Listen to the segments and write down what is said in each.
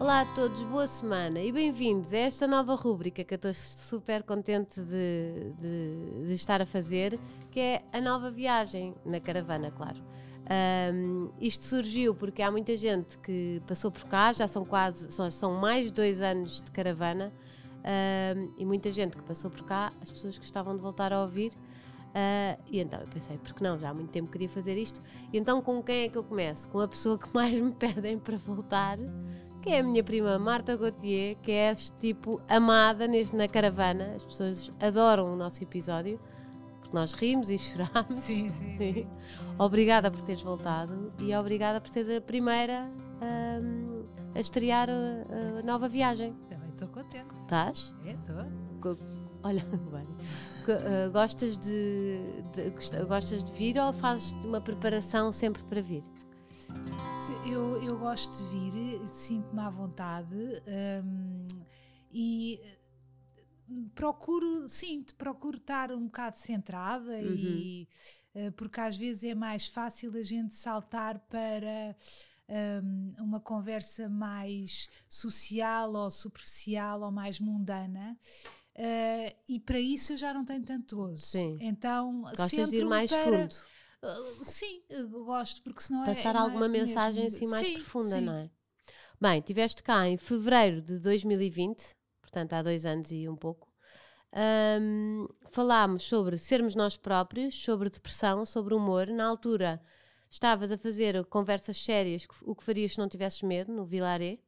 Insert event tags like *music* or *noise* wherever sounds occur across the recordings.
Olá a todos, boa semana e bem-vindos a esta nova rúbrica que eu estou super contente de, de, de, estar a fazer, que é a nova viagem na caravana, claro. Um, isto surgiu porque há muita gente que passou por cá, já são quase, são, são mais de dois anos de caravana, um, e muita gente que passou por cá, as pessoas gostavam de voltar a ouvir. Uh, e então eu pensei, porque não? Já há muito tempo queria fazer isto. E então com quem é que eu começo? Com a pessoa que mais me pedem para voltar que é a minha prima Marta Gauthier, que é tipo amada neste, na caravana. As pessoas adoram o nosso episódio, porque nós rimos e choramos. Sim, *laughs* sim. sim. Obrigada por teres voltado e obrigada por seres a primeira um, a estrear a, uh, a, nova viagem. Também estou contente. Estás? É, estou. Olha, bem. *laughs* Uh, gostas de, de, gostas de vir ou fazes uma preparação sempre para vir? Eu, eu gosto de vir, sinto-me à vontade um, e eh, procuro, sim, procuro estar um bocado centrada uhum. e eh, porque às vezes é mais fácil a gente saltar para um, uma conversa mais social ou superficial ou mais mundana. Uh, e para isso eu já não tenho tanto gozo. Sim. Então, Gostas de ir mais para, fundo ah, sim, gosto, porque senão é, é Passar é alguma mensagem mesmo. assim mais sim, profunda, sim. não é? Bem, estiveste cá em fevereiro de 2020, portanto há dois anos e um pouco. Um, falámos sobre sermos nós próprios, sobre depressão, sobre humor. Na altura estavas a fazer conversas sérias, o que farias se não tivesses medo, no Vilaré,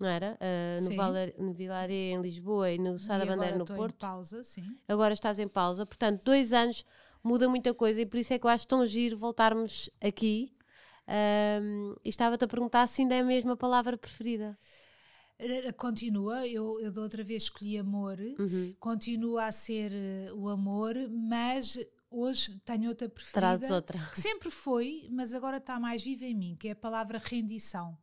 não era? Uh, no, Valer, no Vilaré, em Lisboa e no Sada Bandeira, no Porto. Em pausa, sim. Agora estás em pausa, portanto, dois anos muda muita coisa e por isso é que eu acho tão giro voltarmos aqui. Um, estava-te a perguntar se ainda é a mesma palavra preferida. Continua, eu, eu da outra vez escolhi amor, uhum. continua a ser eh, o amor, mas hoje tenho outra preferida. Traz outra. Que sempre foi, mas agora está mais viva em mim, que é a palavra rendição.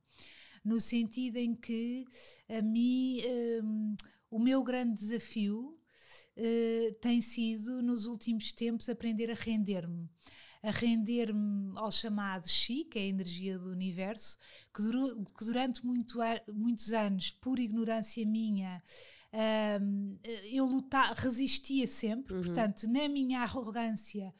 No sentido em que a mim um, ehm, o meu grande desafio eh, tem sido, nos últimos tempos, aprender a render-me. A render-me ao chamado Chi, que é a energia do universo, que, durou, que durante muito, muitos anos, por ignorância minha, eh, eu lutar, resistia sempre. Uhum. Portanto, na minha arrogância,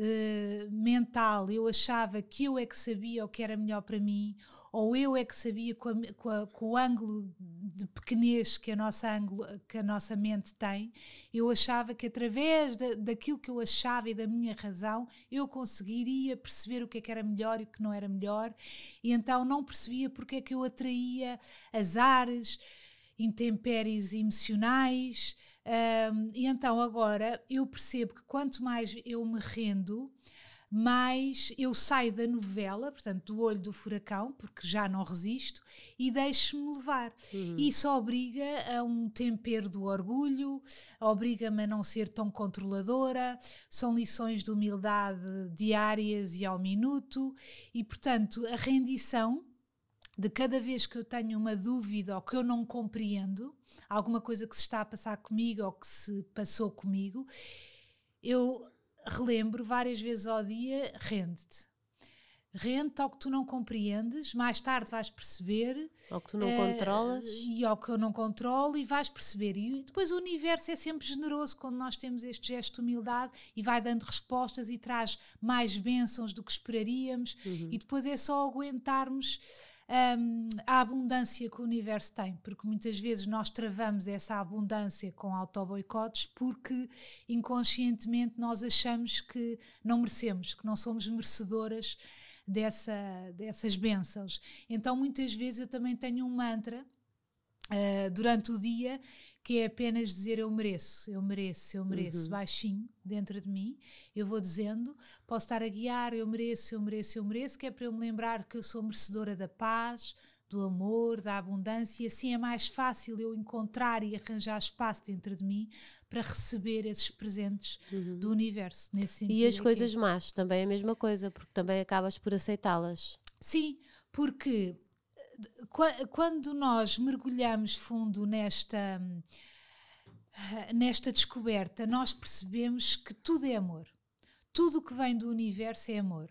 eh, mental eu achava que eu é que sabia o que era melhor para mim, ou eu é que sabia com, a, com, a, com o ângulo de pequenez que a, nossa ângulo, que a nossa mente tem, eu achava que através daquilo que eu achava e da minha razão eu conseguiria perceber o que é que era melhor e o que não era melhor, e então não percebia porque é que eu atraía azares, intempéries emocionais um, e então agora eu percebo que quanto mais eu me rendo, mais eu saio da novela, portanto, do olho do furacão, porque já não resisto, e deixo-me levar. Uhum. Isso obriga a um tempero do orgulho, obriga-me a não ser tão controladora, são lições de humildade diárias e ao minuto, e portanto, a rendição de cada vez que eu tenho uma dúvida ou que eu não compreendo, alguma coisa que se está a passar comigo ou que se passou comigo, eu relembro várias vezes ao dia: rende-te. Rende-te ao que tu não compreendes, mais tarde vais perceber. Ao que tu não é, controlas. E ao que eu não controlo, e vais perceber. E depois o universo é sempre generoso quando nós temos este gesto de humildade e vai dando respostas e traz mais bênçãos do que esperaríamos. Uhum. E depois é só aguentarmos um, a abundância que o universo tem, porque muitas vezes nós travamos essa abundância com autoboicotes porque inconscientemente nós achamos que não merecemos, que não somos merecedoras dessa, dessas bênçãos. Então muitas vezes eu também tenho um mantra. Uh, durante o dia que é apenas dizer eu mereço, eu mereço, eu mereço, uhum. baixinho, dentro de mim, eu vou dizendo, posso estar a guiar, eu mereço, eu mereço, eu mereço, que é para eu me lembrar que eu sou merecedora da paz, do amor, da abundância, e assim é mais fácil eu encontrar e arranjar espaço dentro de mim para receber esses presentes uhum. do universo. Nesse e as coisas más também é a mesma coisa, porque também acabas por aceitá-las. Sim, porque quando nós mergulhamos fundo nesta, nesta descoberta, nós percebemos que tudo é amor. Tudo o que vem do universo é amor.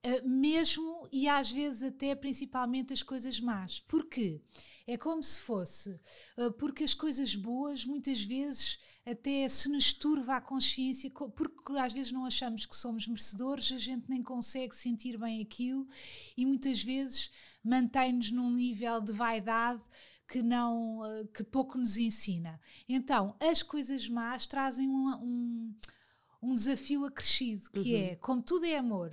Eh, mesmo e às vezes até principalmente as coisas más. Porque é como se fosse, eh, porque as coisas boas muitas vezes até se nos turva a consciência, porque às vezes não achamos que somos merecedores, a gente nem consegue sentir bem aquilo e muitas vezes mantém-nos num nível de vaidade que não eh, que pouco nos ensina. Então, as coisas más trazem um, um, um desafio acrescido, que uhum. é, como tudo é amor,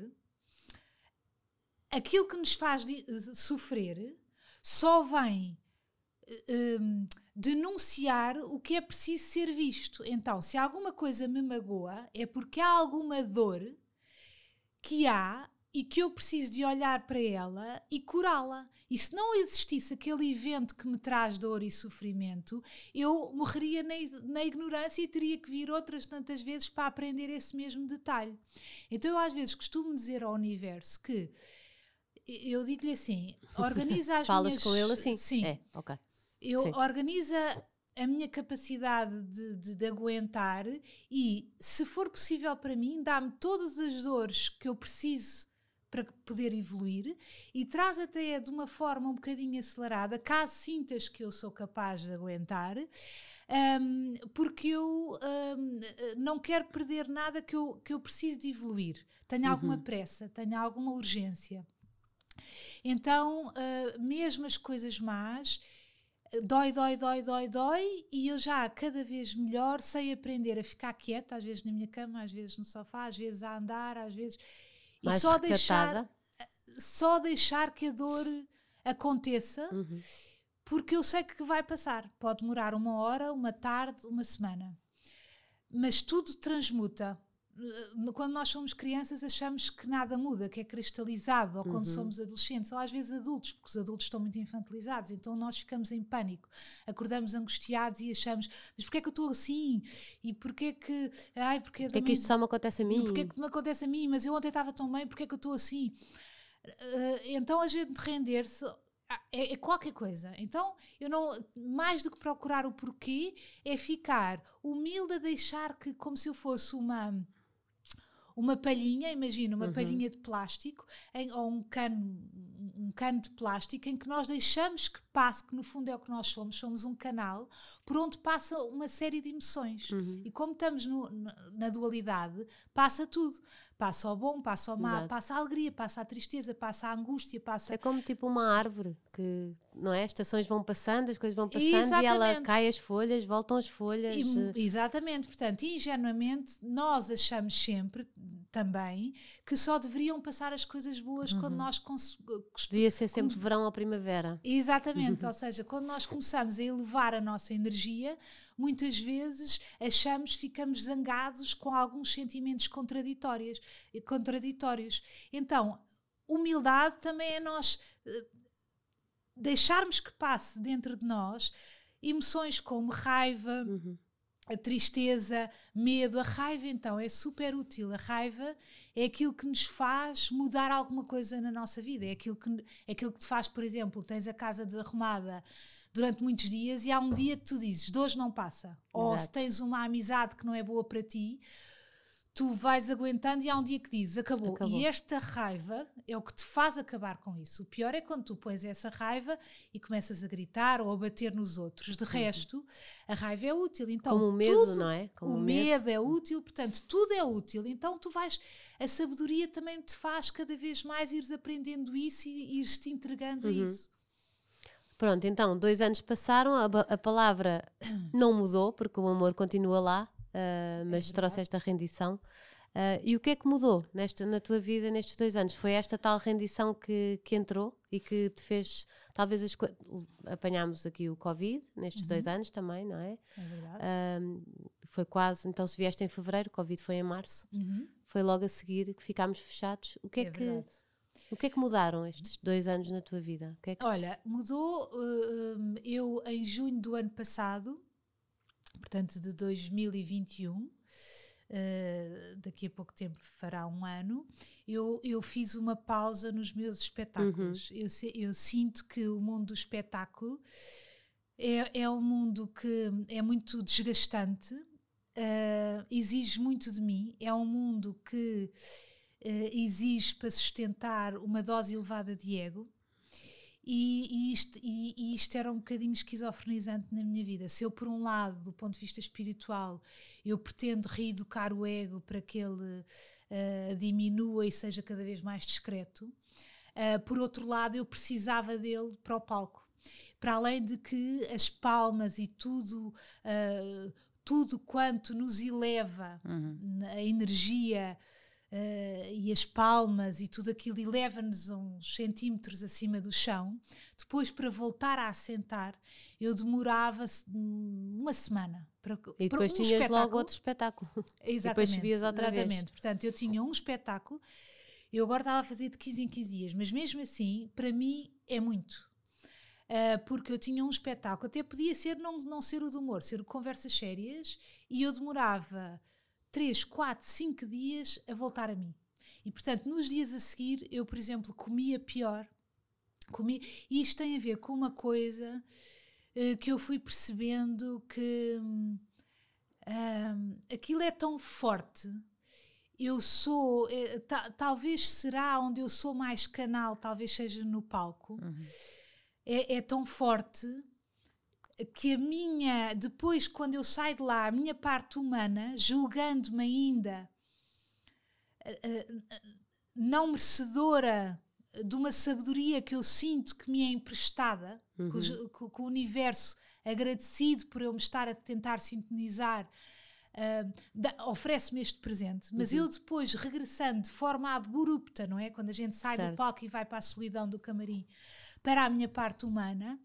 aquilo que nos faz eh, sofrer só vem um, eh, ehm, denunciar o que é preciso ser visto. Então, se alguma coisa me magoa, é porque há alguma dor que há e que eu preciso de olhar para ela e curá-la. E se não existisse aquele evento que me traz dor e sofrimento, eu morreria na, na, ignorância e teria que vir outras tantas vezes para aprender esse mesmo detalhe. Então eu às vezes costumo dizer ao universo que eu digo-lhe assim: *laughs* organiza as Falas minhas. Falas com ele assim? Sim. É, ok. Eu Sim. organiza a minha capacidade de, de, de, aguentar e, se for possível para mim, dá-me todas as dores que eu preciso para poder evoluir e traz até de uma forma um bocadinho acelerada, caso sintas que eu sou capaz de aguentar, um, porque eu um, não quero perder nada que eu, que eu preciso de evoluir. Tenho alguma uhum. pressa, tenho alguma urgência. Então, uh, mesmo as coisas más, dói, dói, dói, dói, dói, e eu já cada vez melhor sei aprender a ficar quieta, às vezes na minha cama, às vezes no sofá, às vezes a andar, às vezes. Mais e só deixar, só deixar que a dor aconteça, uhum. porque eu sei que vai passar. Pode demorar uma hora, uma tarde, uma semana. Mas tudo transmuta quando nós somos crianças achamos que nada muda, que é cristalizado, ou quando uhum. somos adolescentes, ou às vezes adultos, porque os adultos estão muito infantilizados, então nós ficamos em pânico, acordamos angustiados e achamos, mas porquê é que eu estou assim? E porquê é que, ai, porquê é que isto só me acontece a mim? Porquê é que me acontece a mim? Mas eu ontem estava tão bem, porquê é que eu estou assim? Uh, então a gente render-se ah, é, é, qualquer coisa. Então, eu não, mais do que procurar o porquê, é ficar humilde a deixar que, como se eu fosse uma uma palhinha, imagina, uma uhum. palhinha de plástico em, ou um cano, um cano de plástico em que nós deixamos que passe, que no fundo é o que nós somos, somos um canal por onde passa uma série de emoções. Uhum. E como estamos no, na dualidade, passa tudo. Passa o bom, passa o mal passa a alegria, passa a tristeza, passa a angústia, passa... É como tipo uma árvore que não é? As estações vão passando, as coisas vão passando exatamente. e ela cai as folhas, voltam as folhas. E, eh. exatamente, portanto, ingenuamente nós achamos sempre também que só deveriam passar as coisas boas uhum. quando nós eh, Devia ser sempre verão ou primavera. Exatamente, uhum. ou seja, quando nós começamos a elevar a nossa energia, muitas vezes achamos, ficamos zangados com alguns sentimentos contraditórios. Eh, contraditórios. Então, humildade também é nós deixarmos que passe dentro de nós emoções como raiva, uhum. a tristeza, medo. A raiva, então, é super útil. A raiva é aquilo que nos faz mudar alguma coisa na nossa vida. É aquilo que, é aquilo que te faz, por exemplo, tens a casa desarrumada durante muitos dias e há um dia que tu dizes, de hoje não passa. Exato. Ou se tens uma amizade que não é boa para ti tu vais aguentando e há um dia que dizes acabou. acabou. E esta raiva é o que te faz acabar com isso. O pior é quando tu pões essa raiva e começas a gritar ou a bater nos outros. De uhum. resto, a raiva é útil. Então, Como o medo, tudo, não é? Como o medo. é útil, portanto, tudo é útil. Então, tu vais. A sabedoria também te faz cada vez mais ires aprendendo isso e ires te entregando uhum. a isso. Pronto, então, dois anos passaram, a, a palavra *coughs* não mudou, porque o amor continua lá uh, mas é trouxeste a rendição. Uh, e o que é que mudou nesta, na tua vida nestes dois anos? Foi esta tal rendição que, que entrou e que te fez, talvez as, apanhámos aqui o Covid nestes uhum. dois anos também, não é? É verdade. Uh, foi quase, então se vieste em fevereiro, o Covid foi em março, uhum. foi logo a seguir que ficámos fechados. O que é, é que. Verdade. O que é que mudaram estes dois anos na tua vida? É Olha, mudou. eu, em junho do ano passado, portanto, de 2021. Uh, eh, daqui a pouco tempo fará um ano, eu, eu fiz uma pausa nos meus espetáculos. Uhum. Eu, eu sinto que o mundo do espetáculo é, é um mundo que é muito desgastante, uh, exige muito de mim, é um mundo que uh, exige para sustentar uma dose elevada de ego. E, e, isto, e, e, isto, era um bocadinho esquizofrenizante na minha vida. Se eu, por um lado, do ponto de vista espiritual, eu pretendo reeducar o ego para que ele uh, diminua e seja cada vez mais discreto, uh, por outro lado, eu precisava dele para o palco. Para além de que as palmas e tudo, uh, tudo quanto nos eleva, uhum. a energia uh, e as palmas e tudo aquilo e leva-nos uns centímetros acima do chão, depois para voltar a assentar eu demorava -se uma semana. Para, e depois um tinhas logo outro espetáculo. Exatamente. *laughs* E depois subias outra exatamente. vez. Portanto, eu tinha um espetáculo, eu agora estava a fazer de 15 em 15 dias, mas mesmo assim, para mim é muito. Uh, porque eu tinha um espetáculo, até podia ser não, não ser o do humor, ser o conversas sérias, e eu demorava 3, 4, 5 dias a voltar a mim. E portanto, nos dias a seguir, eu, por exemplo, comia pior. Comia, e isto tem a ver com uma coisa uh, que eu fui percebendo que hum, hum, aquilo é tão forte. Eu sou, é, ta, talvez será onde eu sou mais canal, talvez seja no palco. Uhum. É, é tão forte que a minha, depois quando eu saio de lá, a minha parte humana, julgando-me ainda eh, eh, eh, não merecedora de uma sabedoria que eu sinto que me é emprestada, uhum. que, o, universo, agradecido por eu me estar a tentar sintonizar, uh, oferece-me este presente. Mas uhum. eu depois, regressando de forma abrupta, não é? Quando a gente sai certo. do palco e vai para a solidão do camarim, para a minha parte humana,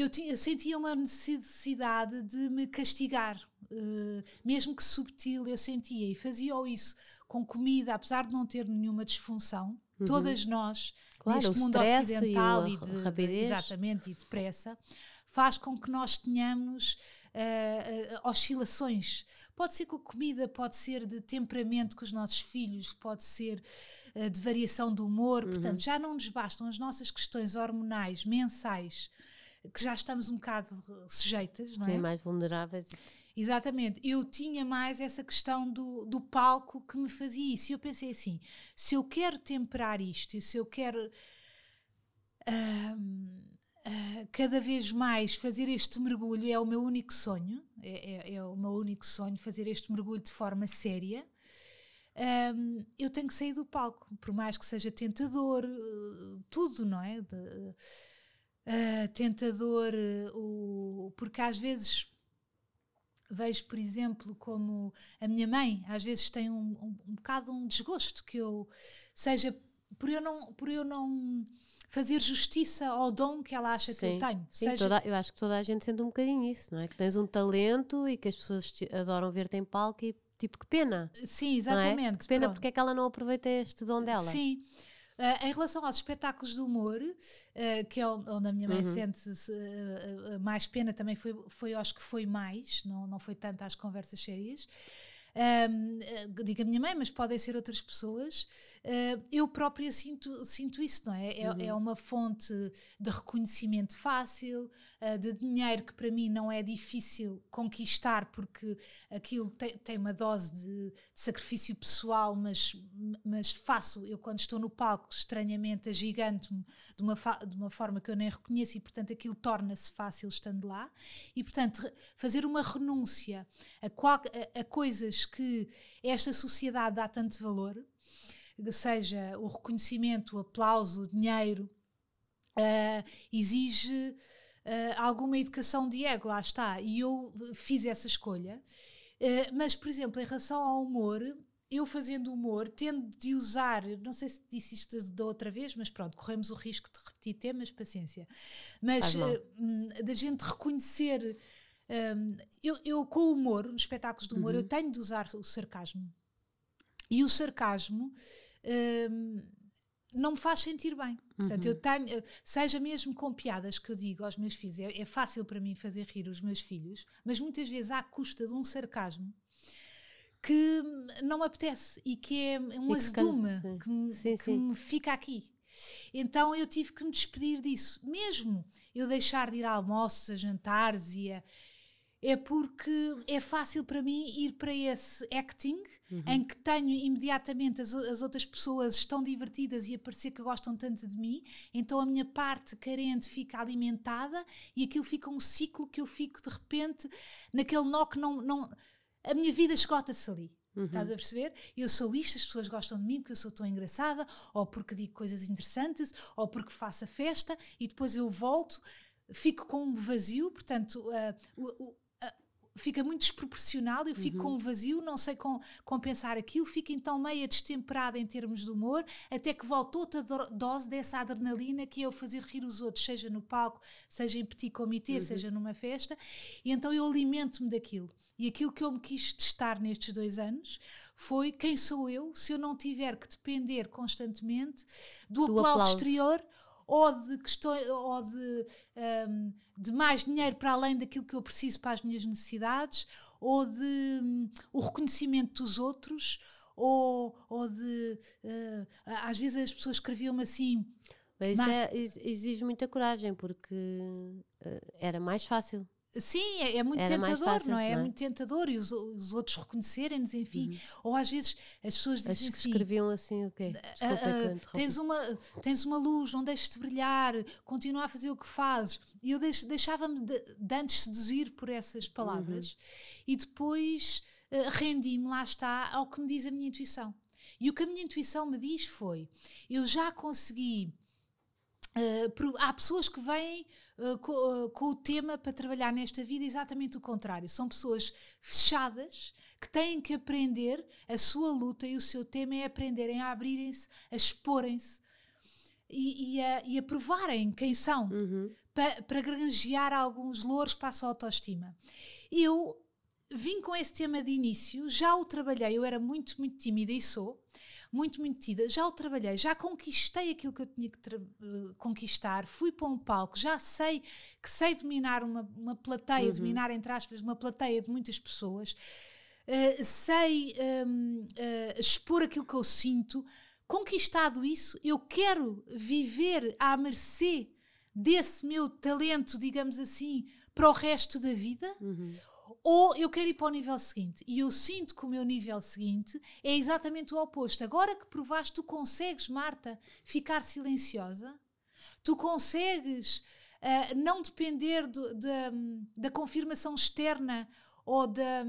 eu, tinha, eu sentia uma necessidade de me castigar, uh, mesmo que subtil, eu sentia. E fazia isso com comida, apesar de não ter nenhuma disfunção. Uhum. Todas nós, claro, neste mundo ocidental e, e de, exatamente, e depressa, faz com que nós tenhamos uh, uh, oscilações. Pode ser com comida, pode ser de temperamento com os nossos filhos, pode ser de variação do humor. Uhum. Portanto, já não nos bastam as nossas questões hormonais mensais que já estamos um bocado sujeitas, não é? Bem mais vulneráveis. Exatamente. Eu tinha mais essa questão do, do palco que me fazia isso. E eu pensei assim: se eu quero temperar isto e se eu quero. Ah, ah, cada vez mais fazer este mergulho é o meu único sonho, é, é, é o meu único sonho fazer este mergulho de forma séria. Um, ah, eu tenho que sair do palco, por mais que seja tentador, tudo, não é? De, uh, tentador, uh, porque às vezes vejo, por exemplo, como a minha mãe às vezes tem um, um, um bocado um desgosto que eu seja por eu não por eu não fazer justiça ao dom que ela acha sim, que eu tenho. Sim, seja... toda, eu acho que toda a gente sente um bocadinho isso, não é? Que tens um talento e que as pessoas adoram ver-te em palco e tipo, que pena. Sim, é? exatamente. É? Que pena Pronto. porque é que ela não aproveita este dom dela. Sim. Uh, em relação aos espetáculos de humor, uh, que é onde a minha mãe uhum. sente uh, ah, mais pena, também foi, foi acho que foi mais, não, não foi tanto às conversas sérias. Um, eh, digo a minha mãe, mas podem ser outras pessoas. Uh, eu própria sinto, sinto isso, não é? É, uhum. é uma fonte de reconhecimento fácil, uh, de dinheiro que para mim não é difícil conquistar, porque aquilo tem, tem uma dose de, de, sacrifício pessoal, mas, mas faço. Eu, quando estou no palco, estranhamente agigante-me de uma, de uma forma que eu nem reconheço e, portanto, aquilo torna-se fácil estando lá. E, portanto, fazer uma renúncia a, qual, a, a coisas que esta sociedade dá tanto valor, seja o reconhecimento, o aplauso, o dinheiro, uh, exige uh, alguma educação de ego, lá está. E eu fiz essa escolha. Uh, mas, por exemplo, em relação ao humor, eu fazendo humor, tendo de usar, não sei se disse isto da outra vez, mas pronto, corremos o risco de repetir temas, paciência. Mas uh, da gente reconhecer um, eu, eu, com o humor, nos espetáculos de humor, uhum. eu tenho de usar o sarcasmo. E o sarcasmo um, não me faz sentir bem. Portanto, uhum. eu tenho, seja mesmo com piadas que eu digo aos meus filhos, é, é, fácil para mim fazer rir os meus filhos, mas muitas vezes à custa de um sarcasmo que não me apetece e que é um azedume que, me, sim, que sim. me fica aqui. Então eu tive que me despedir disso. Mesmo eu deixar de ir a almoços, a jantares e a, é porque é fácil para mim ir para esse acting uhum. em que tenho imediatamente as, as, outras pessoas estão divertidas e a parecer que gostam tanto de mim, então a minha parte carente fica alimentada e aquilo fica um ciclo que eu fico de repente naquele nó que não, não a minha vida esgota-se ali. Uhum. Estás a perceber? Eu sou isto, as pessoas gostam de mim porque eu sou tão engraçada, ou porque digo coisas interessantes, ou porque faço a festa, e depois eu volto, fico com um vazio. Portanto, uh, o, fica muito desproporcional, eu fico uhum. com vazio, não sei com, compensar aquilo, fico então meia destemperada em termos de humor, até que volta outra dose dessa adrenalina que é o fazer rir os outros, seja no palco, seja em petit comité, uhum. seja numa festa, e então eu alimento-me daquilo. E aquilo que eu me quis testar nestes dois anos foi quem sou eu se eu não tiver que depender constantemente do, do aplauso, aplauso exterior ou de questões ou de, um, de mais dinheiro para além daquilo que eu preciso para as minhas necessidades, ou de um, o reconhecimento dos outros, ou, ou de uh, às vezes as pessoas escreviam-me assim. Mas, É, exige muita coragem porque uh, era mais fácil Sim, é, é muito Era tentador, fácil, não, é? não é? muito tentador e os, os outros reconhecerem-nos, enfim. Uhum. Ou às vezes as pessoas dizem que assim, escreviam assim o quê? Uh, tens, uma, tens uma luz, não deixes de brilhar, continua a fazer o que fazes. E eu deix, deixava-me de, de, antes seduzir por essas palavras uhum. e depois uh, rendi-me, lá está, ao que me diz a minha intuição. E o que a minha intuição me diz foi: eu já consegui Uh, há pessoas que vêm uh, eh, com, uh, eh, com, o tema para trabalhar nesta vida exatamente o contrário. São pessoas fechadas que têm que aprender a sua luta e o seu tema é aprenderem a abrirem-se, a exporem-se e, e, a, e, a, provarem quem são uhum. para, para alguns louros para a sua autoestima. Eu vim com esse tema de início, já o trabalhei, eu era muito, muito tímida e sou, muito, muito tida, já o trabalhei, já conquistei aquilo que eu tinha que eh, conquistar, fui para um palco, já sei que sei dominar uma, uma plateia, uhum. dominar, entre aspas, uma plateia de muitas pessoas, uh, sei um, uh, eh, expor aquilo que eu sinto, conquistado isso, eu quero viver à mercê desse meu talento, digamos assim, para o resto da vida? Uhum ou eu quero ir para o nível seguinte. E eu sinto que o meu nível seguinte é exatamente o oposto. Agora que provaste, tu consegues, Marta, ficar silenciosa, tu consegues uh, não depender do, da, da confirmação externa ou da.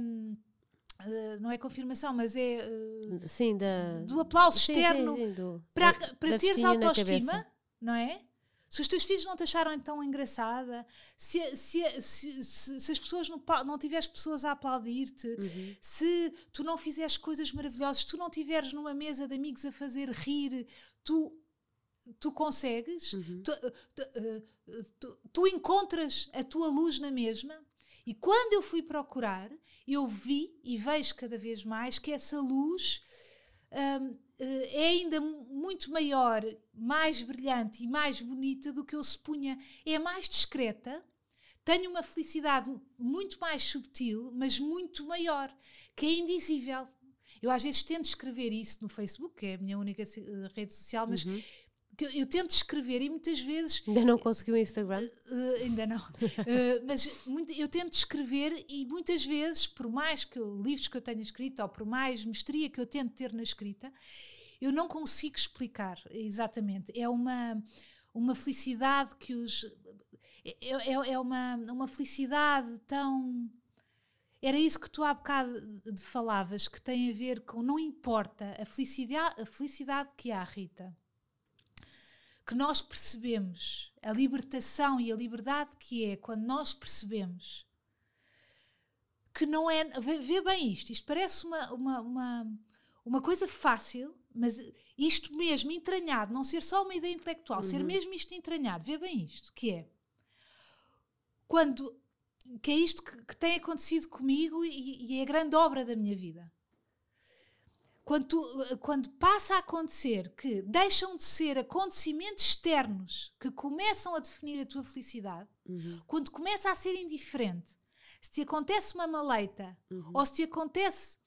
Uh, não é confirmação, mas é uh, sim, da... do aplauso sim, externo sim, sim, do... para, para teres autoestima, não é? Se os teus filhos não te acharam tão engraçada, se, se, se, se as pessoas não, não tiveres pessoas a aplaudir-te, uhum. se tu não fizeres coisas maravilhosas, se tu não tiveres numa mesa de amigos a fazer rir, tu tu consegues, uhum. tu, tu, eh, tu, tu, encontras a tua luz na mesma. E quando eu fui procurar, eu vi e vejo cada vez mais que essa luz um, eh, é ainda muito maior, mais brilhante e mais bonita do que eu supunha. É mais discreta, tenho uma felicidade muito mais subtil, mas muito maior, que é indizível. Eu às vezes tento escrever isso no Facebook, que é a minha única rede social, mas uhum que eu tento escrever e muitas vezes. Ainda não conseguiu o Instagram? Uh, uh, ainda não. uh, *laughs* mas muito, eu tento escrever e muitas vezes, por mais que livros que eu tenha escrito ou por mais mestria que eu tento ter na escrita, eu não consigo explicar exatamente. É uma, uma felicidade que os. É, é, é, é uma, uma felicidade tão. Era isso que tu há bocado de falavas, que tem a ver com não importa a felicidade, a felicidade que há, Rita que nós percebemos, a libertação e a liberdade que é quando nós percebemos que não é. Vê, vê bem isto, isto parece uma, uma, uma, uma, coisa fácil, mas isto mesmo entranhado, não ser só uma ideia intelectual, uhum. ser mesmo isto entranhado, vê bem isto, que é quando que é isto que, que tem acontecido comigo e, e, é a grande obra da minha vida quando, tu, eh, quando passa a acontecer que deixam de ser acontecimentos externos que começam a definir a tua felicidade, uhum. quando começa a ser indiferente, se te acontece uma maleita uhum. ou se te acontece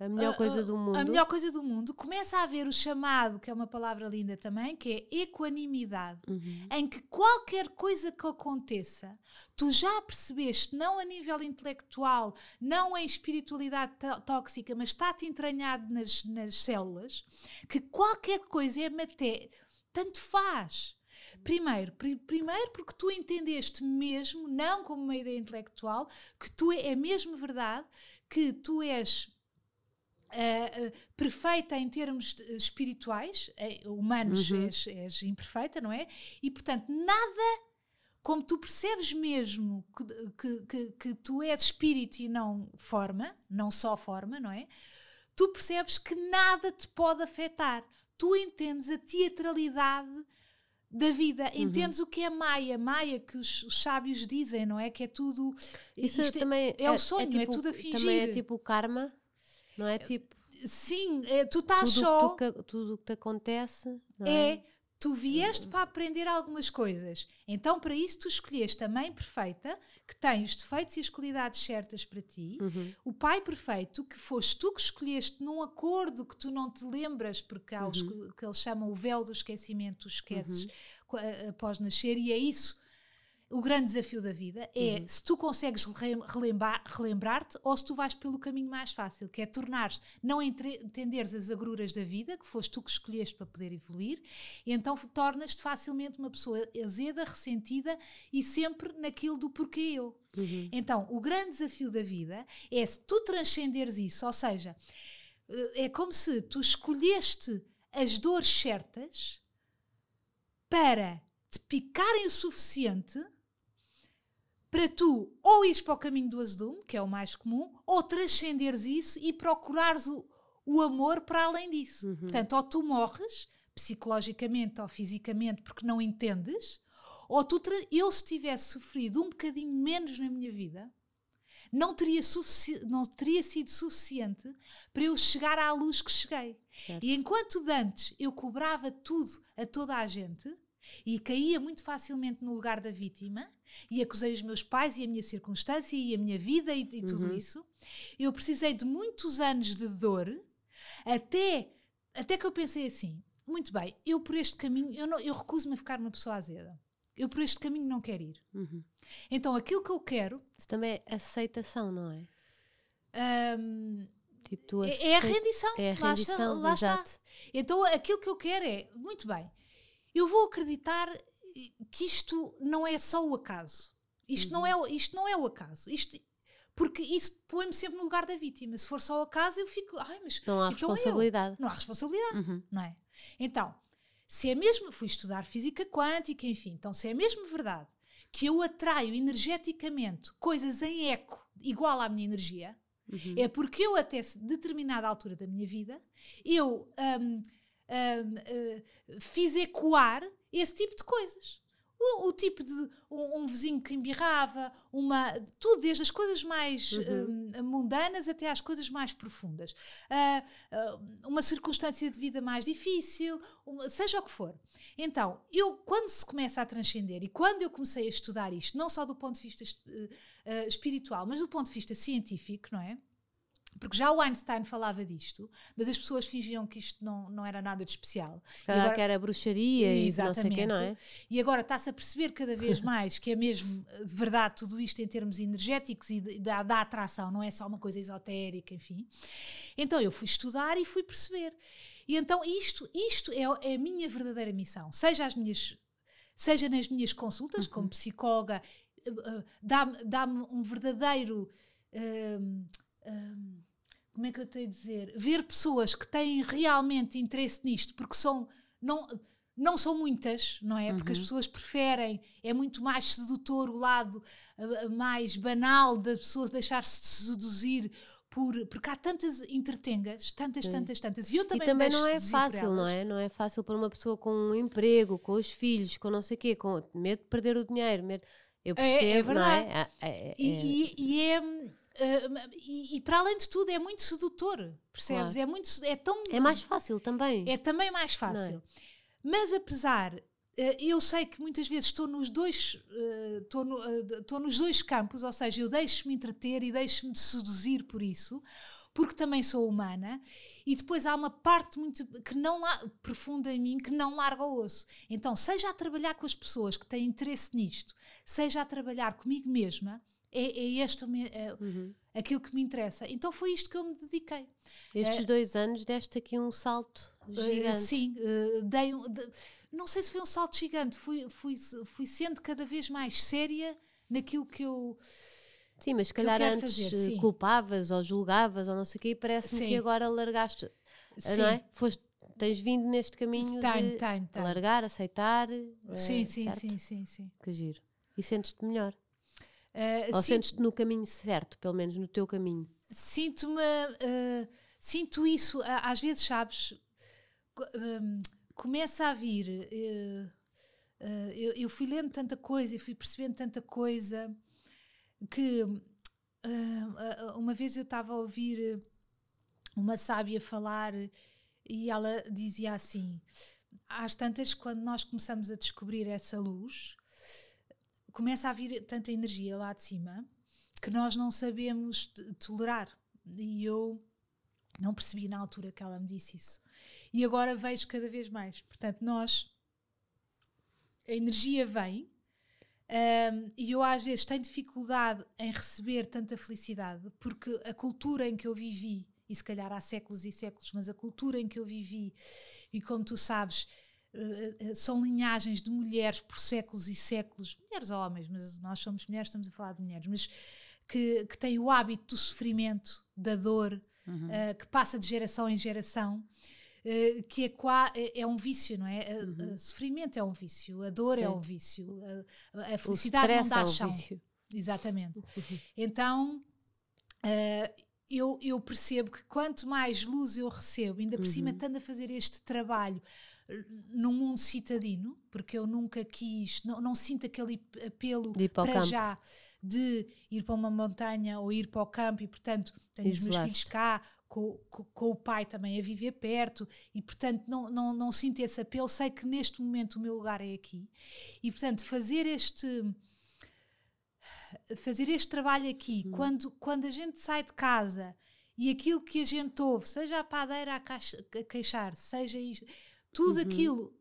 a melhor ah, coisa ah, do mundo. A melhor coisa do mundo. Começa a haver o chamado, que é uma palavra linda também, que é equanimidade. Uhum. Em que qualquer coisa que aconteça, tu já percebeste, não a nível intelectual, não em espiritualidade tóxica, mas está-te entranhado nas, nas células, que qualquer coisa é matéria. Tanto faz. Primeiro, primeiro porque tu entendeste mesmo, não como uma ideia intelectual, que tu é, é mesmo verdade que tu és eh, perfeita em termos eh, espirituais, eh, humanos uhum. és, és imperfeita, não é? E portanto, nada como tu percebes mesmo que, que, que, que, tu és espírito e não forma, não só forma, não é? Tu percebes que nada te pode afetar. Tu entendes a teatralidade da vida, uhum. entendes uhum. o que é Maia, Maia que os, os, sábios dizem, não é? Que é tudo. Isso é, também é, é, o é sonho, é, tipo, é tudo a fingir. Também é tipo o karma não é eh, tipo. Sim, é, tu estás só. Que tudo o que te acontece. É, é, tu vieste para aprender algumas coisas. Então, para isso, tu escolheste a mãe perfeita, que tem os defeitos e as qualidades certas para ti, uhum. o pai perfeito, que foste tu que escolheste num acordo que tu não te lembras, porque há uhum. os que eles chamam o véu do esquecimento, tu esqueces uhum. Eh, após nascer, e é isso o grande desafio da vida é uhum. se tu consegues relembrar, te ou se tu vais pelo caminho mais fácil, que é tornares, não entenderes as agruras da vida, que foste tu que escolheste para poder evoluir, então tornas-te facilmente uma pessoa azeda, ressentida e sempre naquilo do porquê eu. Uhum. Então, o grande desafio da vida é se tu transcenderes isso, ou seja, eh, é como se tu escolheste as dores certas para te picarem o suficiente para tu ou ires para o caminho do azedume, que é o mais comum, ou transcenderes isso e procurares o, o amor para além disso. Uhum. Portanto, ou tu morres, psicologicamente ou fisicamente, porque não entendes, ou tu eu se tivesse sofrido um bocadinho menos na minha vida, não teria, não teria sido suficiente para eu chegar à luz que cheguei. Certo. E enquanto antes eu cobrava tudo a toda a gente e caía muito facilmente no lugar da vítima, e acusei os meus pais e a minha circunstância e a minha vida e, e tudo uhum. isso. Eu precisei de muitos anos de dor até, até que eu pensei assim: muito bem, eu por este caminho, eu, não, eu recuso-me a ficar uma pessoa azeda. Eu por este caminho não quero ir. Uhum. Então aquilo que eu quero. Isso também é aceitação, não é? Um, tipo, aceit... É, é a rendição. É a rendição, lá está, lá está. Então aquilo que eu quero é, muito bem, eu vou acreditar que isto não é só o acaso. Isto, uhum. não, é, uhum. isto não é o acaso. Isto, porque isso põe-me sempre no lugar da vítima. Se for só o acaso, eu fico. Ai, mas não há então responsabilidade. Eu. Não há responsabilidade, uhum. não é? Então, se é mesmo. Fui estudar física quântica, enfim. Então, se é mesmo verdade que eu atraio energeticamente coisas em eco igual à minha energia, uhum. é porque eu, até determinada altura da minha vida, eu. Um, uh, hum, eh, fiz ecoar esse tipo de coisas. O, o tipo de um, um, vizinho que embirrava, uma, tudo, desde as coisas mais uhum. um, eh, mundanas até às coisas mais profundas. Uh, uh, uma circunstância de vida mais difícil, uma, seja o que for. Então, eu, quando se começa a transcender e quando eu comecei a estudar isto, não só do ponto de vista uh, espiritual, mas do ponto de vista científico, não é? Porque já o Einstein falava disto, mas as pessoas fingiam que isto não, não era nada de especial. Claro agora, que era bruxaria e não sei quem, não é? E agora está-se a perceber cada vez *laughs* mais que é mesmo de verdade tudo isto em termos energéticos e da, da atração, não é só uma coisa esotérica, enfim. Então eu fui estudar e fui perceber. E então isto, isto é, é a minha verdadeira missão, seja as minhas seja nas minhas consultas uhum. como psicóloga, eh, eh, dá-me dá um verdadeiro. Um, eh, um, como é que eu tenho a dizer? Ver pessoas que têm realmente interesse nisto, porque são. Não, não são muitas, não é? Porque uhum. as pessoas preferem, é muito mais sedutor o lado eh, eh, mais banal das pessoas deixar-se de seduzir por, porque há tantas entretengas, tantas, Sim. tantas, tantas. E eu também, e também não é fácil, não é? Não é fácil para uma pessoa com um emprego, com os filhos, com não sei o quê, com medo de perder o dinheiro, medo. Eu percebo, é, é, é? verdade. Ah, é? É, e, é. e, e é Uh, e, e, para além de tudo é muito sedutor, percebes? Claro. É muito é tão é mais fácil também. É também mais fácil. É? Mas apesar uh, eu sei que muitas vezes estou nos dois uh, no, eh, estou nos dois campos, ou seja, eu deixo-me entreter e deixo-me seduzir por isso, porque também sou humana, e depois há uma parte muito que não profunda em mim que não larga o osso. Então, seja a trabalhar com as pessoas que têm interesse nisto, seja a trabalhar comigo mesma, é, é este é, uhum. aquilo que me interessa. Então foi isto que eu me dediquei. Estes é, dois anos deste aqui um salto eh, gigante. sim, eh, dei um, de, não sei se foi um salto gigante, fui, fui, fui sendo cada vez mais séria naquilo que eu. Sim, mas se calhar antes fazer, culpavas ou julgavas ou não sei o quê, parece-me que agora largaste, sim. não é? Foste, tens vindo neste caminho tenho, de tenho, tenho. largar, aceitar. Sim, é, sim, sim, sim, sim. Que giro. E sentes-te melhor. Uh, Ou sentes-te no caminho certo, pelo menos no teu caminho? Sinto-me. Uh, sinto isso. Às vezes, sabes, um, ehm, começa a vir. Uh, eu, eu, fui lendo tanta coisa, eu fui percebendo tanta coisa que uma vez eu estava a ouvir uma sábia falar e ela dizia assim: às tantas, quando nós começamos a descobrir essa luz, começa a vir tanta energia lá de cima que nós não sabemos tolerar. E eu não percebi na altura que ela me disse isso. E agora vejo cada vez mais. Portanto, nós. A energia vem um, e eu às vezes tenho dificuldade em receber tanta felicidade porque a cultura em que eu vivi, e se calhar há séculos e séculos, mas a cultura em que eu vivi, e como tu sabes, eh, eh, são linhagens de mulheres por séculos e séculos, mulheres ou homens, mas nós somos mulheres, estamos a falar de mulheres, mas que, que têm o hábito do sofrimento, da dor, uhum. uh, que passa de geração em geração, uh, que é, qua, é, é, um vício, não é? Uhum. Uh, sofrimento é um vício, a dor é Sim. é um vício, a, a felicidade não dá é chão. Vício. Exatamente. *laughs* Então. Uh, eu, eu percebo que quanto mais luz eu recebo, ainda por uhum. cima estando a fazer este trabalho eh, no mundo citadino, porque eu nunca quis, não, não sinto aquele apelo para, para já de ir para uma montanha ou ir para o campo e, portanto, tenho os meus filhos cá, com, com, com, o pai também a viver perto e, portanto, não, não, não sinto esse apelo. Sei que neste momento o meu lugar é aqui e, portanto, fazer este fazer este trabalho aqui, hum. quando, quando a gente sai de casa e aquilo que a gente ouve, seja a padeira a, caixa, a queixar, seja isto, tudo uhum. aquilo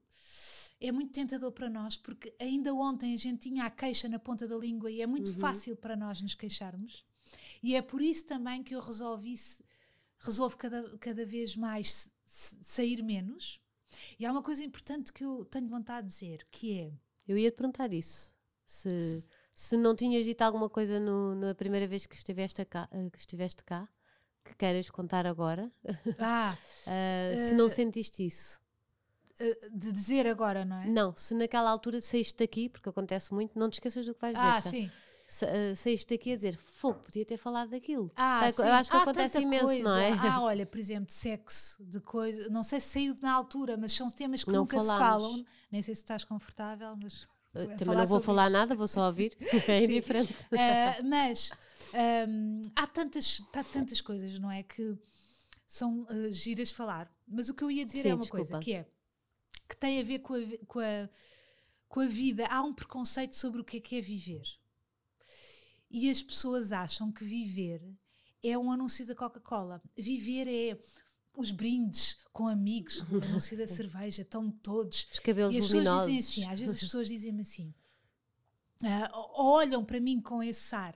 é muito tentador para nós, porque ainda ontem a gente tinha a queixa na ponta da língua e é muito uhum. fácil para nós nos queixarmos. E é por isso também que eu resolvi, resolvo cada, cada vez mais sair menos. E há uma coisa importante que eu tenho vontade de dizer, que é... Eu ia perguntar isso. Se se não tinhas dito alguma coisa no, na primeira vez que estiveste cá, eh, que estiveste cá, que queiras contar agora, *laughs* ah, uh, se não uh, sentiste isso. De dizer agora, não é? Não, se naquela altura saíste daqui, porque acontece muito, não te esqueças do que vais ah, dizer. Ah, sim. saíste daqui a dizer, fogo, podia ter falado daquilo. Ah, sim. eu acho que acontece imenso, coisa. não é? Ah, *laughs* olha, por exemplo, de sexo, de coisa, não sei se saiu na altura, mas são temas que não nunca se falam. Nem sei se estás confortável, mas. Também não vou falar isso. nada, vou só ouvir. *laughs* É indiferente. Uh, mas um, ehm, há, tantas, há tantas coisas, não é? Que são uh, giras falar. Mas o que eu ia dizer é Sim, é uma desculpa. coisa que é que tem a ver com a, com, a, com a vida. Há um preconceito sobre o que é que é viver. E as pessoas acham que viver é um anúncio da Coca-Cola. Viver é os brindes com amigos, o anúncio da cerveja, estão todos. Os cabelos e as pessoas dizem assim, às vezes as *laughs* pessoas dizem-me assim, uh, olham para mim com esse ar.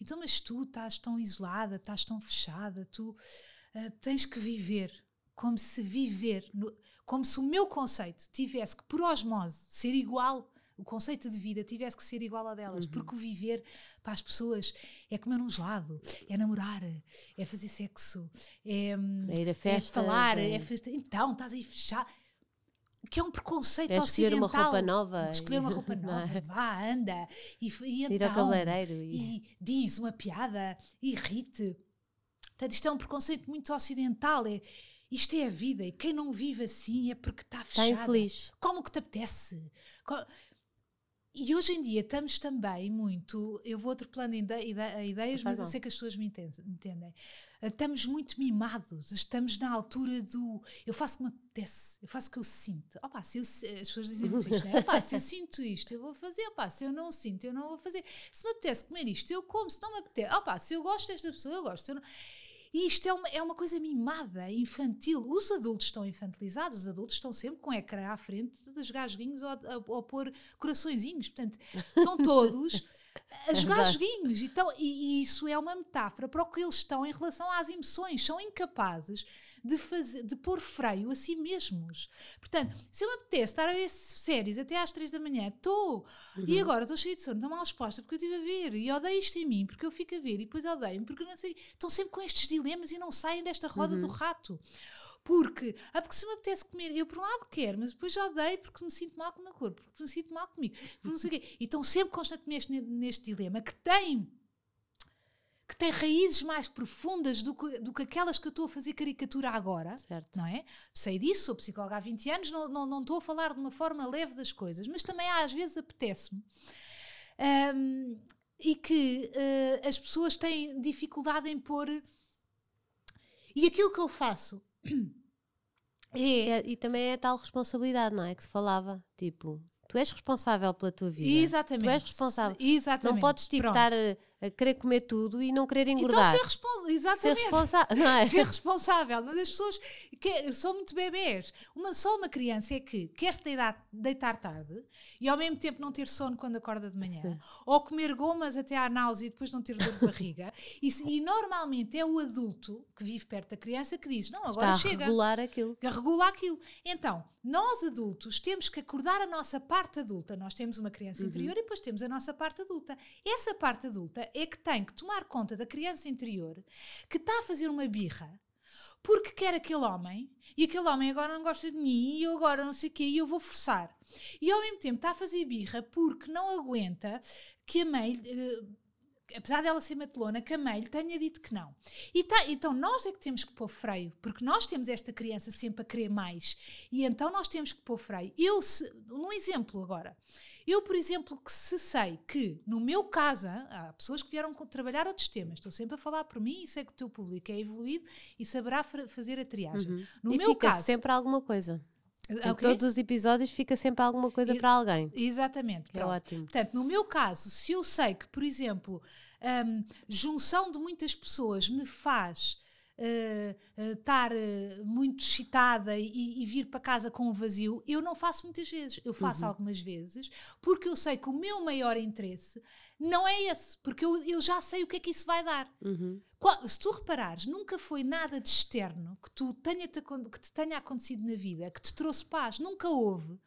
Então, mas tu estás tão isolada, estás tão fechada, tu uh, tens que viver como se viver, no, como se o meu conceito tivesse que, por osmose, ser igual o conceito de vida tivesse que ser igual ao delas, uhum. porque o viver para as pessoas é comer um gelado, é namorar, é fazer sexo, é, hum, é ir a é festas, é falar, é... é festa. Então, estás aí fechado. Que é um preconceito é escolher ocidental. uma roupa nova. Escolher uma roupa *laughs* é? nova, vá, anda. E, e então, ir ao então, cabeleireiro. E... e diz uma piada, irrita Portanto, isto é um preconceito muito ocidental. É, isto é a vida e quem não vive assim é porque está fechado. Está infeliz. Como que te apetece? Como, e hoje em dia estamos também muito. Eu vou atropelando ide ide ideias, mas eu sei que as pessoas me entendem. Estamos muito mimados, estamos na altura do eu faço o que me apetece, eu faço o que eu sinto. Opa, se eu, as pessoas dizem muito isto, né? Opa, se eu *laughs* sinto isto, eu vou fazer. Opa, se eu não sinto, eu não vou fazer. Se me apetece comer isto, eu como. Se não me apetece. Opa, se eu gosto desta pessoa, eu gosto. Eu não... E isto é uma, é uma coisa mimada, infantil. Os adultos estão infantilizados, os adultos estão sempre com ecrã à frente dos gasguinhos ou, pôr coraçõezinhos. Portanto, estão *laughs* todos a é é jogar joguinhos. Então, e, e, isso é uma metáfora para o que eles estão em relação às emoções. São incapazes de, fazer, de pôr freio a si mesmos. Portanto, se eu me apetece estar a ver séries até às 3 da manhã, estou. Uhum. E agora estou cheio de sono, estou mal exposta porque eu estive a ver. E odeio isto em mim porque eu fico a ver. E depois odeio-me porque não sei. Estão sempre com estes dilemas e não saem desta roda uhum. do rato. Porque, ah, porque se me apetece comer, eu por um lado quero, mas depois já dei porque me sinto mal com o meu corpo, porque me sinto mal comigo, porque não sei quê. E estão sempre constantemente neste, neste dilema que tem que tem raízes mais profundas do que, do que aquelas que eu estou a fazer caricatura agora, certo. não é? Sei disso, sou psicóloga há 20 anos, não, não, não estou a falar de uma forma leve das coisas, mas também às vezes apetece-me. Um, e que uh, as pessoas têm dificuldade em pôr. E aquilo que eu faço e, é, e também é tal responsabilidade, não é? Que se falava, tipo, tu és responsável pela tua vida. Exatamente. Tu és responsável. Exatamente. Não podes, tipo, Pronto. estar eh, a querer comer tudo e não querer engordar. Então ser, exatamente. ser responsável, não é? *laughs* Ser responsável, mas as pessoas que são muito bebês, Uma, só uma criança é que quer se deitar, deitar tarde e ao mesmo tempo não ter sono quando acorda de manhã, Sim. ou comer gomas até à náusea e depois não ter dor de barriga. E, e, normalmente é o adulto que vive perto da criança que diz: "Não, agora Está chega". A regular aquilo. A regular aquilo. Então, nós adultos temos que acordar a nossa parte adulta. Nós temos uma criança uhum. interior e depois temos a nossa parte adulta. Essa parte adulta é que tem que tomar conta da criança interior que está a fazer uma birra porque quer aquele homem e aquele homem agora não gosta de mim e eu agora não sei o quê e eu vou forçar. E ao mesmo tempo está a fazer birra porque não aguenta que a mãe. Eh, apesar dela ser matelona, que a mãe lhe tenha dito que não. E tá, então nós é que temos que pôr freio, porque nós temos esta criança sempre a querer mais. E então nós temos que pôr freio. Eu, se, um exemplo agora. Eu, por exemplo, que se sei que, no meu caso, há pessoas que vieram trabalhar outros temas, estou sempre a falar por mim e sei que o teu público é evoluído e saberá fazer a triagem. Uhum. No e meu fica caso. sempre alguma coisa. Okay. É, em é todos os episódios fica sempre alguma coisa e, para alguém. Exatamente. É ótimo. Portanto, no meu caso, se eu sei que, por exemplo, um, junção de muitas pessoas me faz uh, estar uh, muito excitada e, e, vir para casa com um vazio, eu não faço muitas vezes. Eu faço uhum. algumas vezes porque eu sei que o meu maior interesse não é esse, porque eu, eu já sei o que é que isso vai dar. Uhum. Qual, se tu reparares, nunca foi nada de externo que, tu tenha -te, que te tenha acontecido na vida, que te trouxe paz, nunca houve